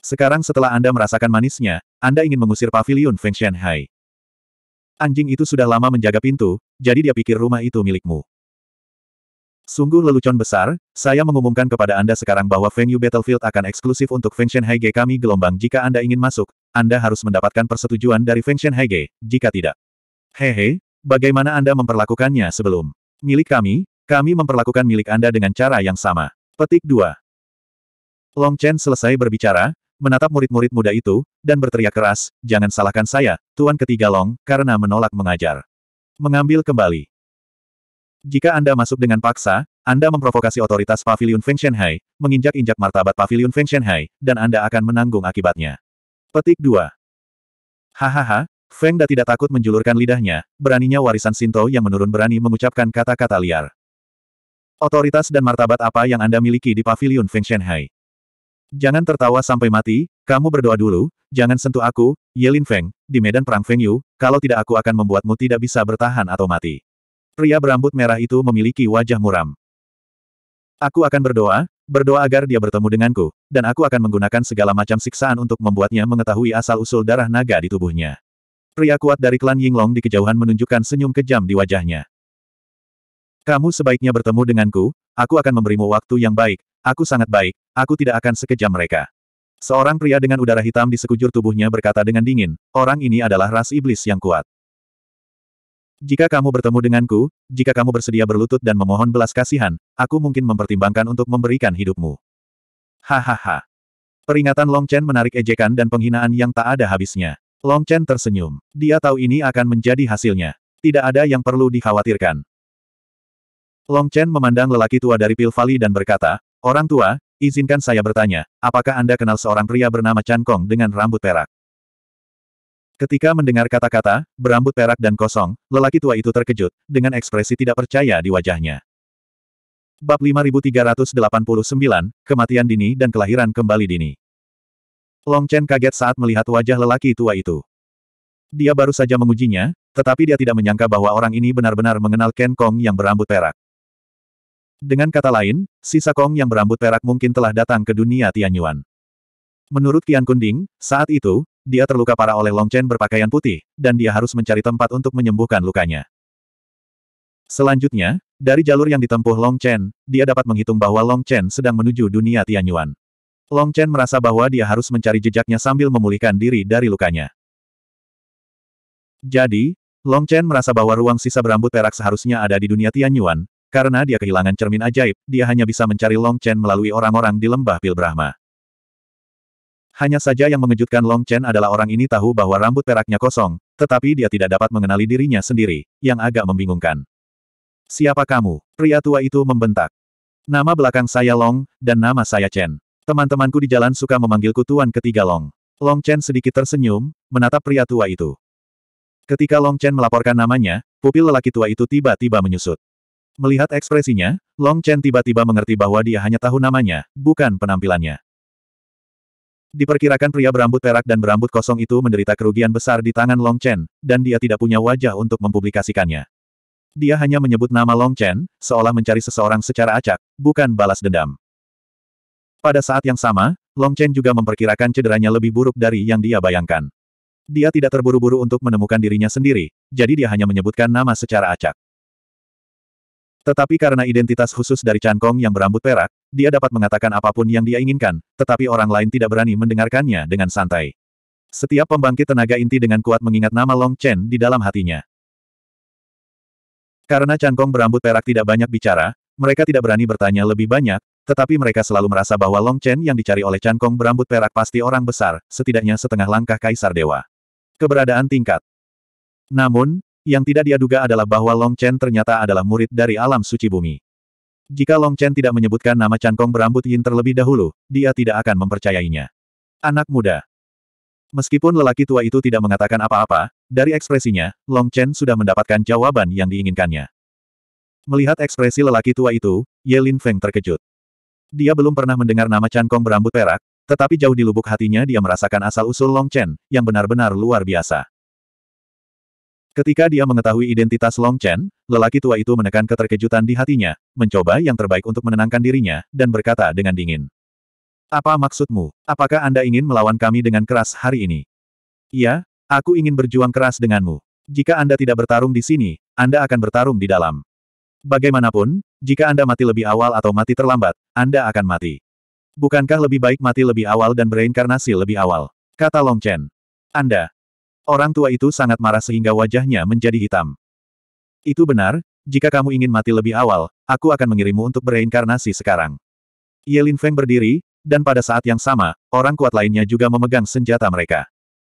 Sekarang setelah Anda merasakan manisnya, Anda ingin mengusir pavilion Feng Shenhai. Anjing itu sudah lama menjaga pintu, jadi dia pikir rumah itu milikmu. Sungguh lelucon besar, saya mengumumkan kepada Anda sekarang bahwa venue Battlefield akan eksklusif untuk Fengshen Hege kami gelombang jika Anda ingin masuk, Anda harus mendapatkan persetujuan dari Fengshen Hege. jika tidak. Hehe, bagaimana Anda memperlakukannya sebelum? Milik kami, kami memperlakukan milik Anda dengan cara yang sama. Petik 2. Long Chen selesai berbicara, menatap murid-murid muda itu, dan berteriak keras, jangan salahkan saya, Tuan Ketiga Long, karena menolak mengajar. Mengambil kembali. Jika Anda masuk dengan paksa, Anda memprovokasi otoritas Pavilion Feng Shanghai, menginjak-injak martabat Pavilion Feng Shanghai, dan Anda akan menanggung akibatnya. Petik 2. Hahaha, Feng Da tidak takut menjulurkan lidahnya, beraninya warisan Sinto yang menurun berani mengucapkan kata-kata liar. Otoritas dan martabat apa yang Anda miliki di Pavilion Feng Shanghai? Jangan tertawa sampai mati, kamu berdoa dulu, jangan sentuh aku, Yelin Feng, di medan perang Feng Yu, kalau tidak aku akan membuatmu tidak bisa bertahan atau mati. Pria berambut merah itu memiliki wajah muram. Aku akan berdoa, berdoa agar dia bertemu denganku, dan aku akan menggunakan segala macam siksaan untuk membuatnya mengetahui asal-usul darah naga di tubuhnya. Pria kuat dari klan Yinglong di kejauhan menunjukkan senyum kejam di wajahnya. Kamu sebaiknya bertemu denganku, aku akan memberimu waktu yang baik, aku sangat baik, aku tidak akan sekejam mereka. Seorang pria dengan udara hitam di sekujur tubuhnya berkata dengan dingin, orang ini adalah ras iblis yang kuat. Jika kamu bertemu denganku, jika kamu bersedia berlutut dan memohon belas kasihan, aku mungkin mempertimbangkan untuk memberikan hidupmu. Hahaha. Peringatan Long Chen menarik ejekan dan penghinaan yang tak ada habisnya. Long Chen tersenyum. Dia tahu ini akan menjadi hasilnya. Tidak ada yang perlu dikhawatirkan. Long Chen memandang lelaki tua dari Pil Valley dan berkata, Orang tua, izinkan saya bertanya, apakah Anda kenal seorang pria bernama Chan Kong dengan rambut perak? Ketika mendengar kata-kata, berambut perak dan kosong, lelaki tua itu terkejut, dengan ekspresi tidak percaya di wajahnya. Bab 5389, Kematian Dini dan Kelahiran Kembali Dini Long Chen kaget saat melihat wajah lelaki tua itu. Dia baru saja mengujinya, tetapi dia tidak menyangka bahwa orang ini benar-benar mengenal Ken Kong yang berambut perak. Dengan kata lain, sisa Kong yang berambut perak mungkin telah datang ke dunia Tianyuan. Menurut Tian Kunding, saat itu, dia terluka parah oleh Long Chen berpakaian putih, dan dia harus mencari tempat untuk menyembuhkan lukanya. Selanjutnya, dari jalur yang ditempuh Long Chen, dia dapat menghitung bahwa Long Chen sedang menuju dunia Tianyuan. Long Chen merasa bahwa dia harus mencari jejaknya sambil memulihkan diri dari lukanya. Jadi, Long Chen merasa bahwa ruang sisa berambut perak seharusnya ada di dunia Tianyuan, karena dia kehilangan cermin ajaib, dia hanya bisa mencari Long Chen melalui orang-orang di lembah Pil Brahma. Hanya saja yang mengejutkan Long Chen adalah orang ini tahu bahwa rambut peraknya kosong, tetapi dia tidak dapat mengenali dirinya sendiri, yang agak membingungkan. Siapa kamu? Pria tua itu membentak. Nama belakang saya Long, dan nama saya Chen. Teman-temanku di jalan suka memanggilku Tuan Ketiga Long. Long Chen sedikit tersenyum, menatap pria tua itu. Ketika Long Chen melaporkan namanya, pupil lelaki tua itu tiba-tiba menyusut. Melihat ekspresinya, Long Chen tiba-tiba mengerti bahwa dia hanya tahu namanya, bukan penampilannya. Diperkirakan pria berambut perak dan berambut kosong itu menderita kerugian besar di tangan Long Chen, dan dia tidak punya wajah untuk mempublikasikannya. Dia hanya menyebut nama Long Chen, seolah mencari seseorang secara acak, bukan balas dendam. Pada saat yang sama, Long Chen juga memperkirakan cederanya lebih buruk dari yang dia bayangkan. Dia tidak terburu-buru untuk menemukan dirinya sendiri, jadi dia hanya menyebutkan nama secara acak. Tetapi karena identitas khusus dari Chan yang berambut perak, dia dapat mengatakan apapun yang dia inginkan, tetapi orang lain tidak berani mendengarkannya dengan santai. Setiap pembangkit tenaga inti dengan kuat mengingat nama Long Chen di dalam hatinya. Karena Chan berambut perak tidak banyak bicara, mereka tidak berani bertanya lebih banyak, tetapi mereka selalu merasa bahwa Long Chen yang dicari oleh Chan berambut perak pasti orang besar, setidaknya setengah langkah kaisar dewa. Keberadaan tingkat. Namun, yang tidak dia duga adalah bahwa Long Chen ternyata adalah murid dari alam suci bumi. Jika Long Chen tidak menyebutkan nama Chan Kong berambut Yin terlebih dahulu, dia tidak akan mempercayainya. Anak muda. Meskipun lelaki tua itu tidak mengatakan apa-apa, dari ekspresinya, Long Chen sudah mendapatkan jawaban yang diinginkannya. Melihat ekspresi lelaki tua itu, Ye Lin Feng terkejut. Dia belum pernah mendengar nama Chan Kong berambut perak, tetapi jauh di lubuk hatinya dia merasakan asal-usul Long Chen, yang benar-benar luar biasa. Ketika dia mengetahui identitas Long Chen, lelaki tua itu menekan keterkejutan di hatinya, mencoba yang terbaik untuk menenangkan dirinya, dan berkata dengan dingin. Apa maksudmu? Apakah Anda ingin melawan kami dengan keras hari ini? Iya, aku ingin berjuang keras denganmu. Jika Anda tidak bertarung di sini, Anda akan bertarung di dalam. Bagaimanapun, jika Anda mati lebih awal atau mati terlambat, Anda akan mati. Bukankah lebih baik mati lebih awal dan bereinkarnasi lebih awal? Kata Long Chen. Anda, Orang tua itu sangat marah sehingga wajahnya menjadi hitam. Itu benar, jika kamu ingin mati lebih awal, aku akan mengirimmu untuk bereinkarnasi sekarang. Ye Lin Feng berdiri, dan pada saat yang sama, orang kuat lainnya juga memegang senjata mereka.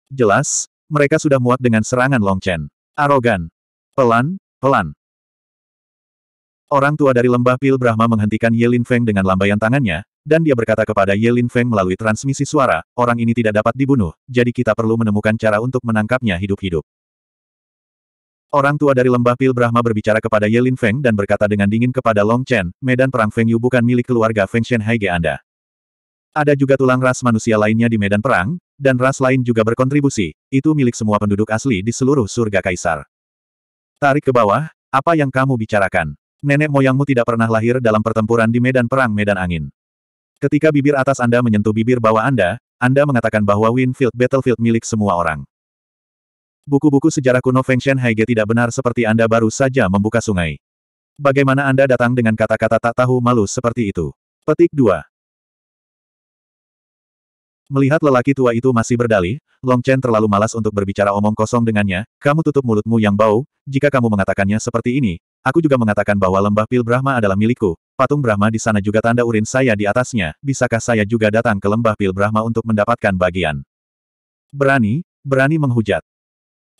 Jelas, mereka sudah muak dengan serangan Long Chen. Arogan. Pelan, pelan. Orang tua dari lembah Pil Brahma menghentikan Ye Lin Feng dengan lambaian tangannya, dan dia berkata kepada Ye Lin Feng melalui transmisi suara, orang ini tidak dapat dibunuh, jadi kita perlu menemukan cara untuk menangkapnya hidup-hidup. Orang tua dari lembah Pil Brahma berbicara kepada Ye Lin Feng dan berkata dengan dingin kepada Long Chen, medan perang Feng Yu bukan milik keluarga Feng Shen Haige Anda. Ada juga tulang ras manusia lainnya di medan perang, dan ras lain juga berkontribusi, itu milik semua penduduk asli di seluruh surga kaisar. Tarik ke bawah, apa yang kamu bicarakan? Nenek moyangmu tidak pernah lahir dalam pertempuran di medan perang medan angin. Ketika bibir atas Anda menyentuh bibir bawah Anda, Anda mengatakan bahwa Winfield Battlefield milik semua orang. Buku-buku sejarah kuno Feng Shen Haige tidak benar seperti Anda baru saja membuka sungai. Bagaimana Anda datang dengan kata-kata tak tahu malu seperti itu? Petik 2. Melihat lelaki tua itu masih berdalih, Long Chen terlalu malas untuk berbicara omong kosong dengannya, kamu tutup mulutmu yang bau, jika kamu mengatakannya seperti ini, aku juga mengatakan bahwa lembah pil Brahma adalah milikku, Patung Brahma di sana juga tanda urin saya di atasnya, bisakah saya juga datang ke lembah pil Brahma untuk mendapatkan bagian? Berani, berani menghujat.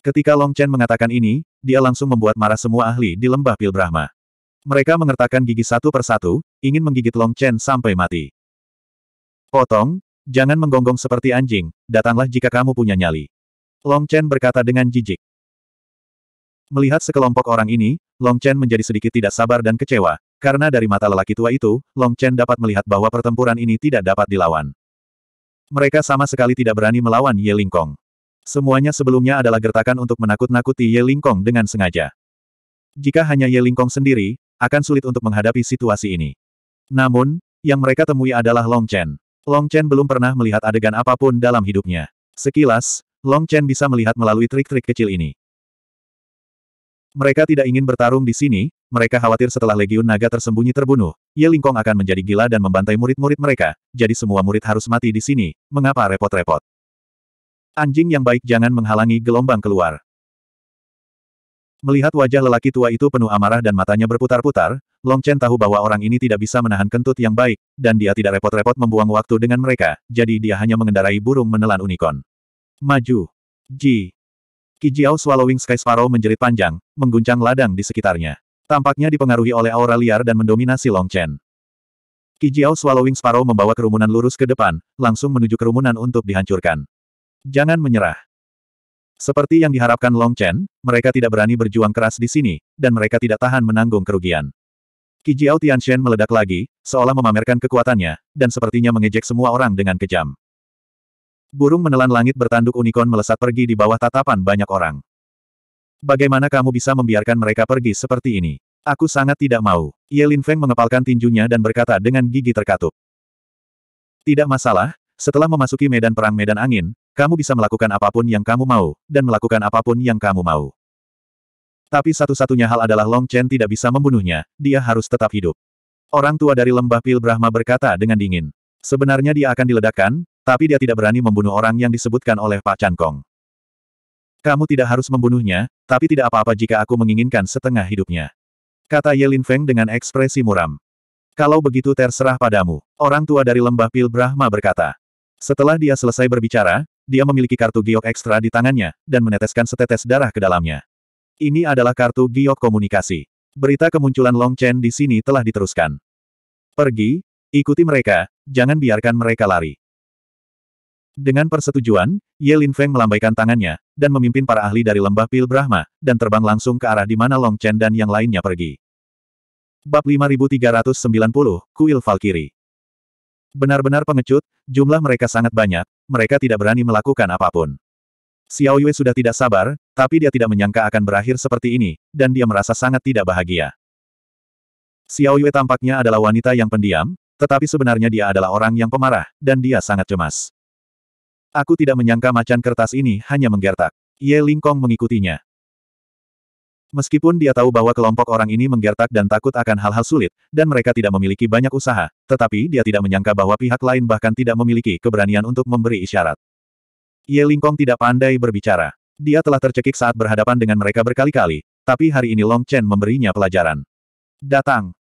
Ketika Long Chen mengatakan ini, dia langsung membuat marah semua ahli di lembah pil Brahma. Mereka mengertakkan gigi satu persatu, ingin menggigit Long Chen sampai mati. Potong, jangan menggonggong seperti anjing, datanglah jika kamu punya nyali. Long Chen berkata dengan jijik. Melihat sekelompok orang ini, Long Chen menjadi sedikit tidak sabar dan kecewa, karena dari mata lelaki tua itu, Long Chen dapat melihat bahwa pertempuran ini tidak dapat dilawan. Mereka sama sekali tidak berani melawan Ye Lingkong. Semuanya sebelumnya adalah gertakan untuk menakut-nakuti Ye Lingkong dengan sengaja. Jika hanya Ye Lingkong sendiri, akan sulit untuk menghadapi situasi ini. Namun, yang mereka temui adalah Long Chen. Long Chen belum pernah melihat adegan apapun dalam hidupnya. Sekilas, Long Chen bisa melihat melalui trik-trik kecil ini. Mereka tidak ingin bertarung di sini, mereka khawatir setelah Legiun Naga tersembunyi terbunuh, Ye Lingkong akan menjadi gila dan membantai murid-murid mereka, jadi semua murid harus mati di sini, mengapa repot-repot? Anjing yang baik jangan menghalangi gelombang keluar. Melihat wajah lelaki tua itu penuh amarah dan matanya berputar-putar, Long Chen tahu bahwa orang ini tidak bisa menahan kentut yang baik, dan dia tidak repot-repot membuang waktu dengan mereka, jadi dia hanya mengendarai burung menelan unicorn. Maju! Ji! Kijiao Swallowing Sky Sparrow menjerit panjang, mengguncang ladang di sekitarnya. Tampaknya dipengaruhi oleh aura liar dan mendominasi Long Chen. Kijiao Swallowing Sparrow membawa kerumunan lurus ke depan, langsung menuju kerumunan untuk dihancurkan. Jangan menyerah. Seperti yang diharapkan Long Chen, mereka tidak berani berjuang keras di sini, dan mereka tidak tahan menanggung kerugian. Kijiao Tianshen meledak lagi, seolah memamerkan kekuatannya, dan sepertinya mengejek semua orang dengan kejam. Burung menelan langit bertanduk unicorn melesat pergi di bawah tatapan banyak orang. Bagaimana kamu bisa membiarkan mereka pergi seperti ini? Aku sangat tidak mau. Ye Lin Feng mengepalkan tinjunya dan berkata dengan gigi terkatup. Tidak masalah, setelah memasuki medan perang medan angin, kamu bisa melakukan apapun yang kamu mau, dan melakukan apapun yang kamu mau. Tapi satu-satunya hal adalah Long Chen tidak bisa membunuhnya, dia harus tetap hidup. Orang tua dari lembah Pil Brahma berkata dengan dingin. Sebenarnya dia akan diledakkan, tapi dia tidak berani membunuh orang yang disebutkan oleh Pak Chan Kong. Kamu tidak harus membunuhnya, tapi tidak apa-apa jika aku menginginkan setengah hidupnya. Kata Yelin Feng dengan ekspresi muram. Kalau begitu terserah padamu, orang tua dari lembah Pil Brahma berkata. Setelah dia selesai berbicara, dia memiliki kartu giok ekstra di tangannya, dan meneteskan setetes darah ke dalamnya. Ini adalah kartu giok komunikasi. Berita kemunculan Long Chen di sini telah diteruskan. Pergi, ikuti mereka, jangan biarkan mereka lari. Dengan persetujuan, Ye Lin Feng melambaikan tangannya, dan memimpin para ahli dari lembah Pil Brahma, dan terbang langsung ke arah di mana Long Chen dan yang lainnya pergi. Bab 5390, Kuil Valkyrie Benar-benar pengecut, jumlah mereka sangat banyak, mereka tidak berani melakukan apapun. Xiao Yue sudah tidak sabar, tapi dia tidak menyangka akan berakhir seperti ini, dan dia merasa sangat tidak bahagia. Xiao Yue tampaknya adalah wanita yang pendiam, tetapi sebenarnya dia adalah orang yang pemarah, dan dia sangat cemas. Aku tidak menyangka macan kertas ini hanya menggertak. Ye Lingkong mengikutinya. Meskipun dia tahu bahwa kelompok orang ini menggertak dan takut akan hal-hal sulit, dan mereka tidak memiliki banyak usaha, tetapi dia tidak menyangka bahwa pihak lain bahkan tidak memiliki keberanian untuk memberi isyarat. Ye Lingkong tidak pandai berbicara. Dia telah tercekik saat berhadapan dengan mereka berkali-kali, tapi hari ini Long Chen memberinya pelajaran. Datang.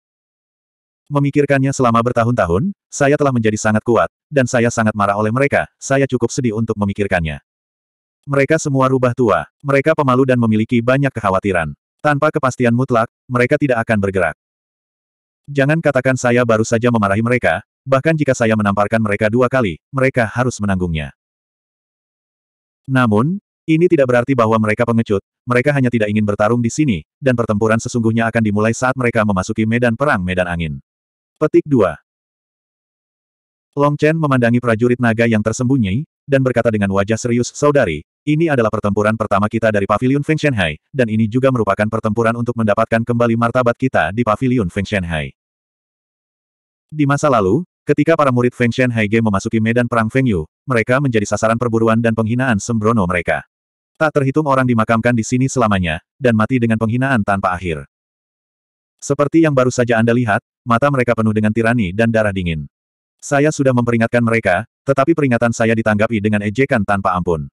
Memikirkannya selama bertahun-tahun, saya telah menjadi sangat kuat, dan saya sangat marah oleh mereka, saya cukup sedih untuk memikirkannya. Mereka semua rubah tua, mereka pemalu dan memiliki banyak kekhawatiran. Tanpa kepastian mutlak, mereka tidak akan bergerak. Jangan katakan saya baru saja memarahi mereka, bahkan jika saya menamparkan mereka dua kali, mereka harus menanggungnya. Namun, ini tidak berarti bahwa mereka pengecut, mereka hanya tidak ingin bertarung di sini, dan pertempuran sesungguhnya akan dimulai saat mereka memasuki medan perang medan angin. Petik 2. Long Chen memandangi prajurit naga yang tersembunyi, dan berkata dengan wajah serius, Saudari, ini adalah pertempuran pertama kita dari Pavilion Feng Shenhai, dan ini juga merupakan pertempuran untuk mendapatkan kembali martabat kita di Pavilion Feng Shenhai. Di masa lalu, ketika para murid Feng Shenhai Ge memasuki medan perang Feng Yu, mereka menjadi sasaran perburuan dan penghinaan sembrono mereka. Tak terhitung orang dimakamkan di sini selamanya, dan mati dengan penghinaan tanpa akhir. Seperti yang baru saja Anda lihat, mata mereka penuh dengan tirani dan darah dingin. Saya sudah memperingatkan mereka, tetapi peringatan saya ditanggapi dengan ejekan tanpa ampun.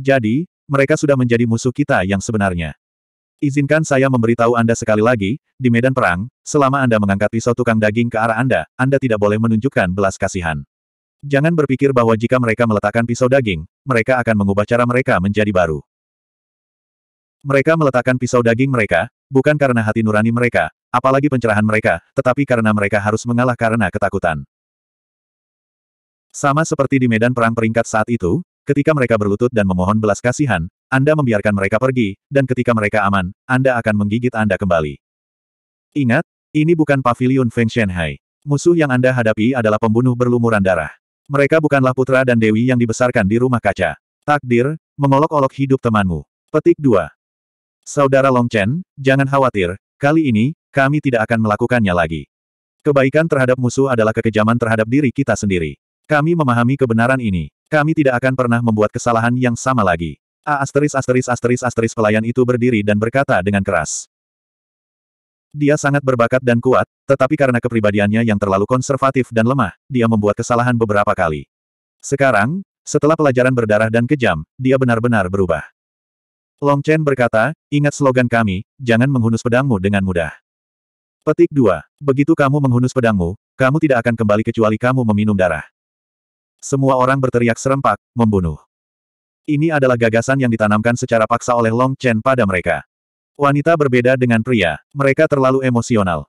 Jadi, mereka sudah menjadi musuh kita yang sebenarnya. Izinkan saya memberitahu Anda sekali lagi, di medan perang, selama Anda mengangkat pisau tukang daging ke arah Anda, Anda tidak boleh menunjukkan belas kasihan. Jangan berpikir bahwa jika mereka meletakkan pisau daging, mereka akan mengubah cara mereka menjadi baru. Mereka meletakkan pisau daging mereka, bukan karena hati nurani mereka, apalagi pencerahan mereka, tetapi karena mereka harus mengalah karena ketakutan. Sama seperti di medan perang peringkat saat itu, ketika mereka berlutut dan memohon belas kasihan, Anda membiarkan mereka pergi, dan ketika mereka aman, Anda akan menggigit Anda kembali. Ingat, ini bukan pavilion Feng Shenhai. Musuh yang Anda hadapi adalah pembunuh berlumuran darah. Mereka bukanlah putra dan dewi yang dibesarkan di rumah kaca. Takdir, mengolok-olok hidup temanmu. Petik 2. Saudara Long Chen, jangan khawatir, kali ini, kami tidak akan melakukannya lagi. Kebaikan terhadap musuh adalah kekejaman terhadap diri kita sendiri. Kami memahami kebenaran ini. Kami tidak akan pernah membuat kesalahan yang sama lagi. A asteris asteris asteris asteris pelayan itu berdiri dan berkata dengan keras. Dia sangat berbakat dan kuat, tetapi karena kepribadiannya yang terlalu konservatif dan lemah, dia membuat kesalahan beberapa kali. Sekarang, setelah pelajaran berdarah dan kejam, dia benar-benar berubah. Long Chen berkata, ingat slogan kami, jangan menghunus pedangmu dengan mudah. Petik 2. Begitu kamu menghunus pedangmu, kamu tidak akan kembali kecuali kamu meminum darah. Semua orang berteriak serempak, membunuh. Ini adalah gagasan yang ditanamkan secara paksa oleh Long Chen pada mereka. Wanita berbeda dengan pria, mereka terlalu emosional.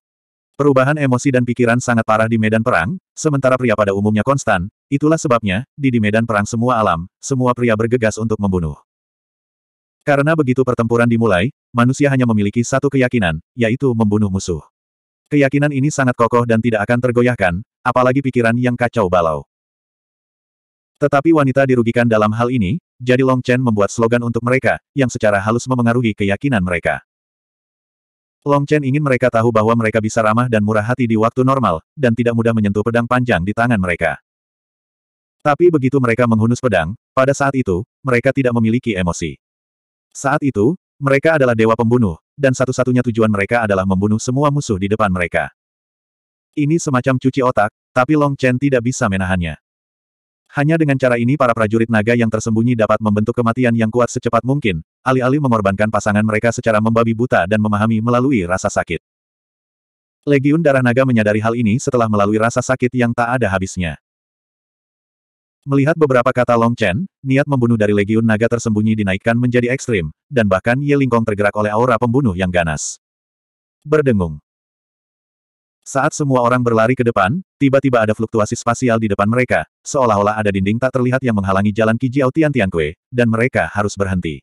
Perubahan emosi dan pikiran sangat parah di medan perang, sementara pria pada umumnya konstan, itulah sebabnya, di di medan perang semua alam, semua pria bergegas untuk membunuh. Karena begitu pertempuran dimulai, manusia hanya memiliki satu keyakinan, yaitu membunuh musuh. Keyakinan ini sangat kokoh dan tidak akan tergoyahkan, apalagi pikiran yang kacau balau. Tetapi wanita dirugikan dalam hal ini, jadi Long Chen membuat slogan untuk mereka, yang secara halus memengaruhi keyakinan mereka. Long Chen ingin mereka tahu bahwa mereka bisa ramah dan murah hati di waktu normal, dan tidak mudah menyentuh pedang panjang di tangan mereka. Tapi begitu mereka menghunus pedang, pada saat itu, mereka tidak memiliki emosi. Saat itu, mereka adalah dewa pembunuh, dan satu-satunya tujuan mereka adalah membunuh semua musuh di depan mereka. Ini semacam cuci otak, tapi Long Chen tidak bisa menahannya. Hanya dengan cara ini para prajurit naga yang tersembunyi dapat membentuk kematian yang kuat secepat mungkin, alih-alih mengorbankan pasangan mereka secara membabi buta dan memahami melalui rasa sakit. Legiun Darah Naga menyadari hal ini setelah melalui rasa sakit yang tak ada habisnya. Melihat beberapa kata Long Chen, niat membunuh dari Legiun Naga tersembunyi dinaikkan menjadi ekstrim, dan bahkan Ye Lingkong tergerak oleh aura pembunuh yang ganas. Berdengung. Saat semua orang berlari ke depan, tiba-tiba ada fluktuasi spasial di depan mereka, seolah-olah ada dinding tak terlihat yang menghalangi jalan Jiao Tian Tian Kue, dan mereka harus berhenti.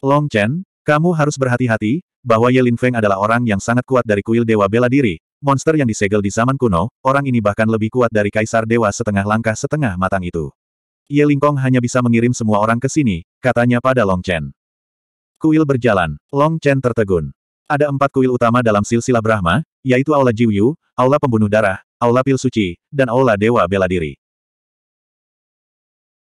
Long Chen, kamu harus berhati-hati, bahwa Ye Lin Feng adalah orang yang sangat kuat dari kuil Dewa Bela Diri, monster yang disegel di zaman kuno, orang ini bahkan lebih kuat dari kaisar dewa setengah langkah setengah matang itu. Ye Lingkong hanya bisa mengirim semua orang ke sini, katanya pada Long Chen. Kuil berjalan, Long Chen tertegun. Ada empat kuil utama dalam silsilah Brahma, yaitu Aula Jiuyu, Aula Pembunuh Darah, Aula Pil Suci, dan Aula Dewa Bela Diri.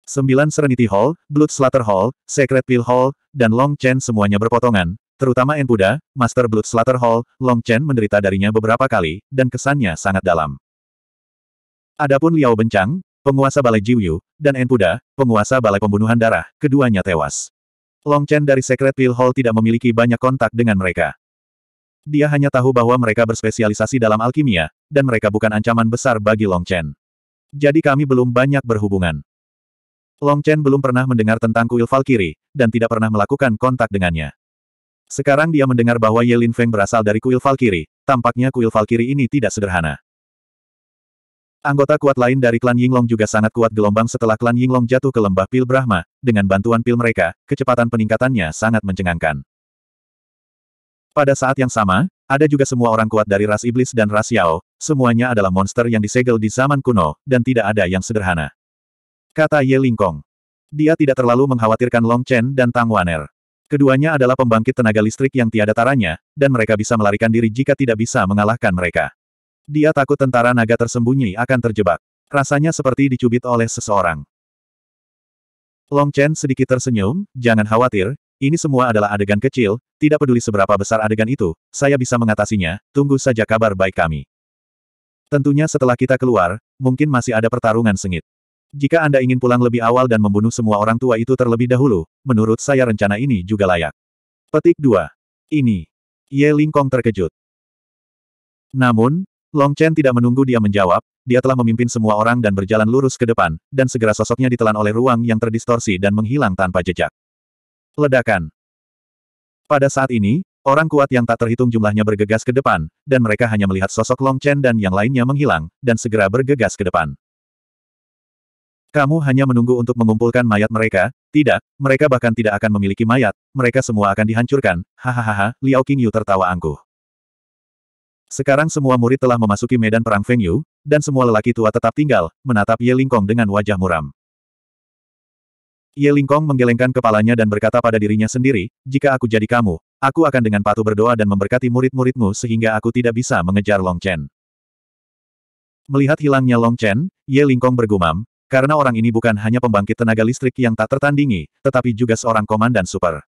Sembilan Serenity Hall, Blood Slaughter Hall, Secret Pill Hall, dan Long Chen semuanya berpotongan, terutama Enpuda, Master Blood Slater Hall, Long Chen menderita darinya beberapa kali, dan kesannya sangat dalam. Adapun Liao Bencang, penguasa Balai Jiuyu, dan Enpuda, penguasa Balai Pembunuhan Darah, keduanya tewas. Long Chen dari Secret Pill Hall tidak memiliki banyak kontak dengan mereka. Dia hanya tahu bahwa mereka berspesialisasi dalam alkimia, dan mereka bukan ancaman besar bagi Long Chen. Jadi kami belum banyak berhubungan. Long Chen belum pernah mendengar tentang kuil Valkyrie, dan tidak pernah melakukan kontak dengannya. Sekarang dia mendengar bahwa Lin Feng berasal dari kuil Valkiri. tampaknya kuil Valkiri ini tidak sederhana. Anggota kuat lain dari klan Yinglong juga sangat kuat gelombang setelah klan Yinglong jatuh ke lembah pil Brahma, dengan bantuan pil mereka, kecepatan peningkatannya sangat mencengangkan. Pada saat yang sama, ada juga semua orang kuat dari ras iblis dan ras Yao, semuanya adalah monster yang disegel di zaman kuno, dan tidak ada yang sederhana. Kata Ye Lingkong. Dia tidak terlalu mengkhawatirkan Long Chen dan Tang Waner. Keduanya adalah pembangkit tenaga listrik yang tiada taranya, dan mereka bisa melarikan diri jika tidak bisa mengalahkan mereka. Dia takut tentara naga tersembunyi akan terjebak. Rasanya seperti dicubit oleh seseorang. Long Chen sedikit tersenyum, jangan khawatir, ini semua adalah adegan kecil, tidak peduli seberapa besar adegan itu, saya bisa mengatasinya, tunggu saja kabar baik kami. Tentunya setelah kita keluar, mungkin masih ada pertarungan sengit. Jika Anda ingin pulang lebih awal dan membunuh semua orang tua itu terlebih dahulu, menurut saya rencana ini juga layak. Petik 2. Ini. Ye Lingkong terkejut. Namun, Long Chen tidak menunggu dia menjawab, dia telah memimpin semua orang dan berjalan lurus ke depan, dan segera sosoknya ditelan oleh ruang yang terdistorsi dan menghilang tanpa jejak. Ledakan. Pada saat ini, orang kuat yang tak terhitung jumlahnya bergegas ke depan, dan mereka hanya melihat sosok Long Chen dan yang lainnya menghilang, dan segera bergegas ke depan. Kamu hanya menunggu untuk mengumpulkan mayat mereka, tidak, mereka bahkan tidak akan memiliki mayat, mereka semua akan dihancurkan, hahaha, Liao Qingyu tertawa angkuh. Sekarang semua murid telah memasuki medan perang Feng Yu, dan semua lelaki tua tetap tinggal, menatap Ye Lingkong dengan wajah muram. Ye Lingkong menggelengkan kepalanya dan berkata pada dirinya sendiri, jika aku jadi kamu, aku akan dengan patuh berdoa dan memberkati murid-muridmu sehingga aku tidak bisa mengejar Long Chen. Melihat hilangnya Long Chen, Ye Lingkong bergumam, karena orang ini bukan hanya pembangkit tenaga listrik yang tak tertandingi, tetapi juga seorang komandan super.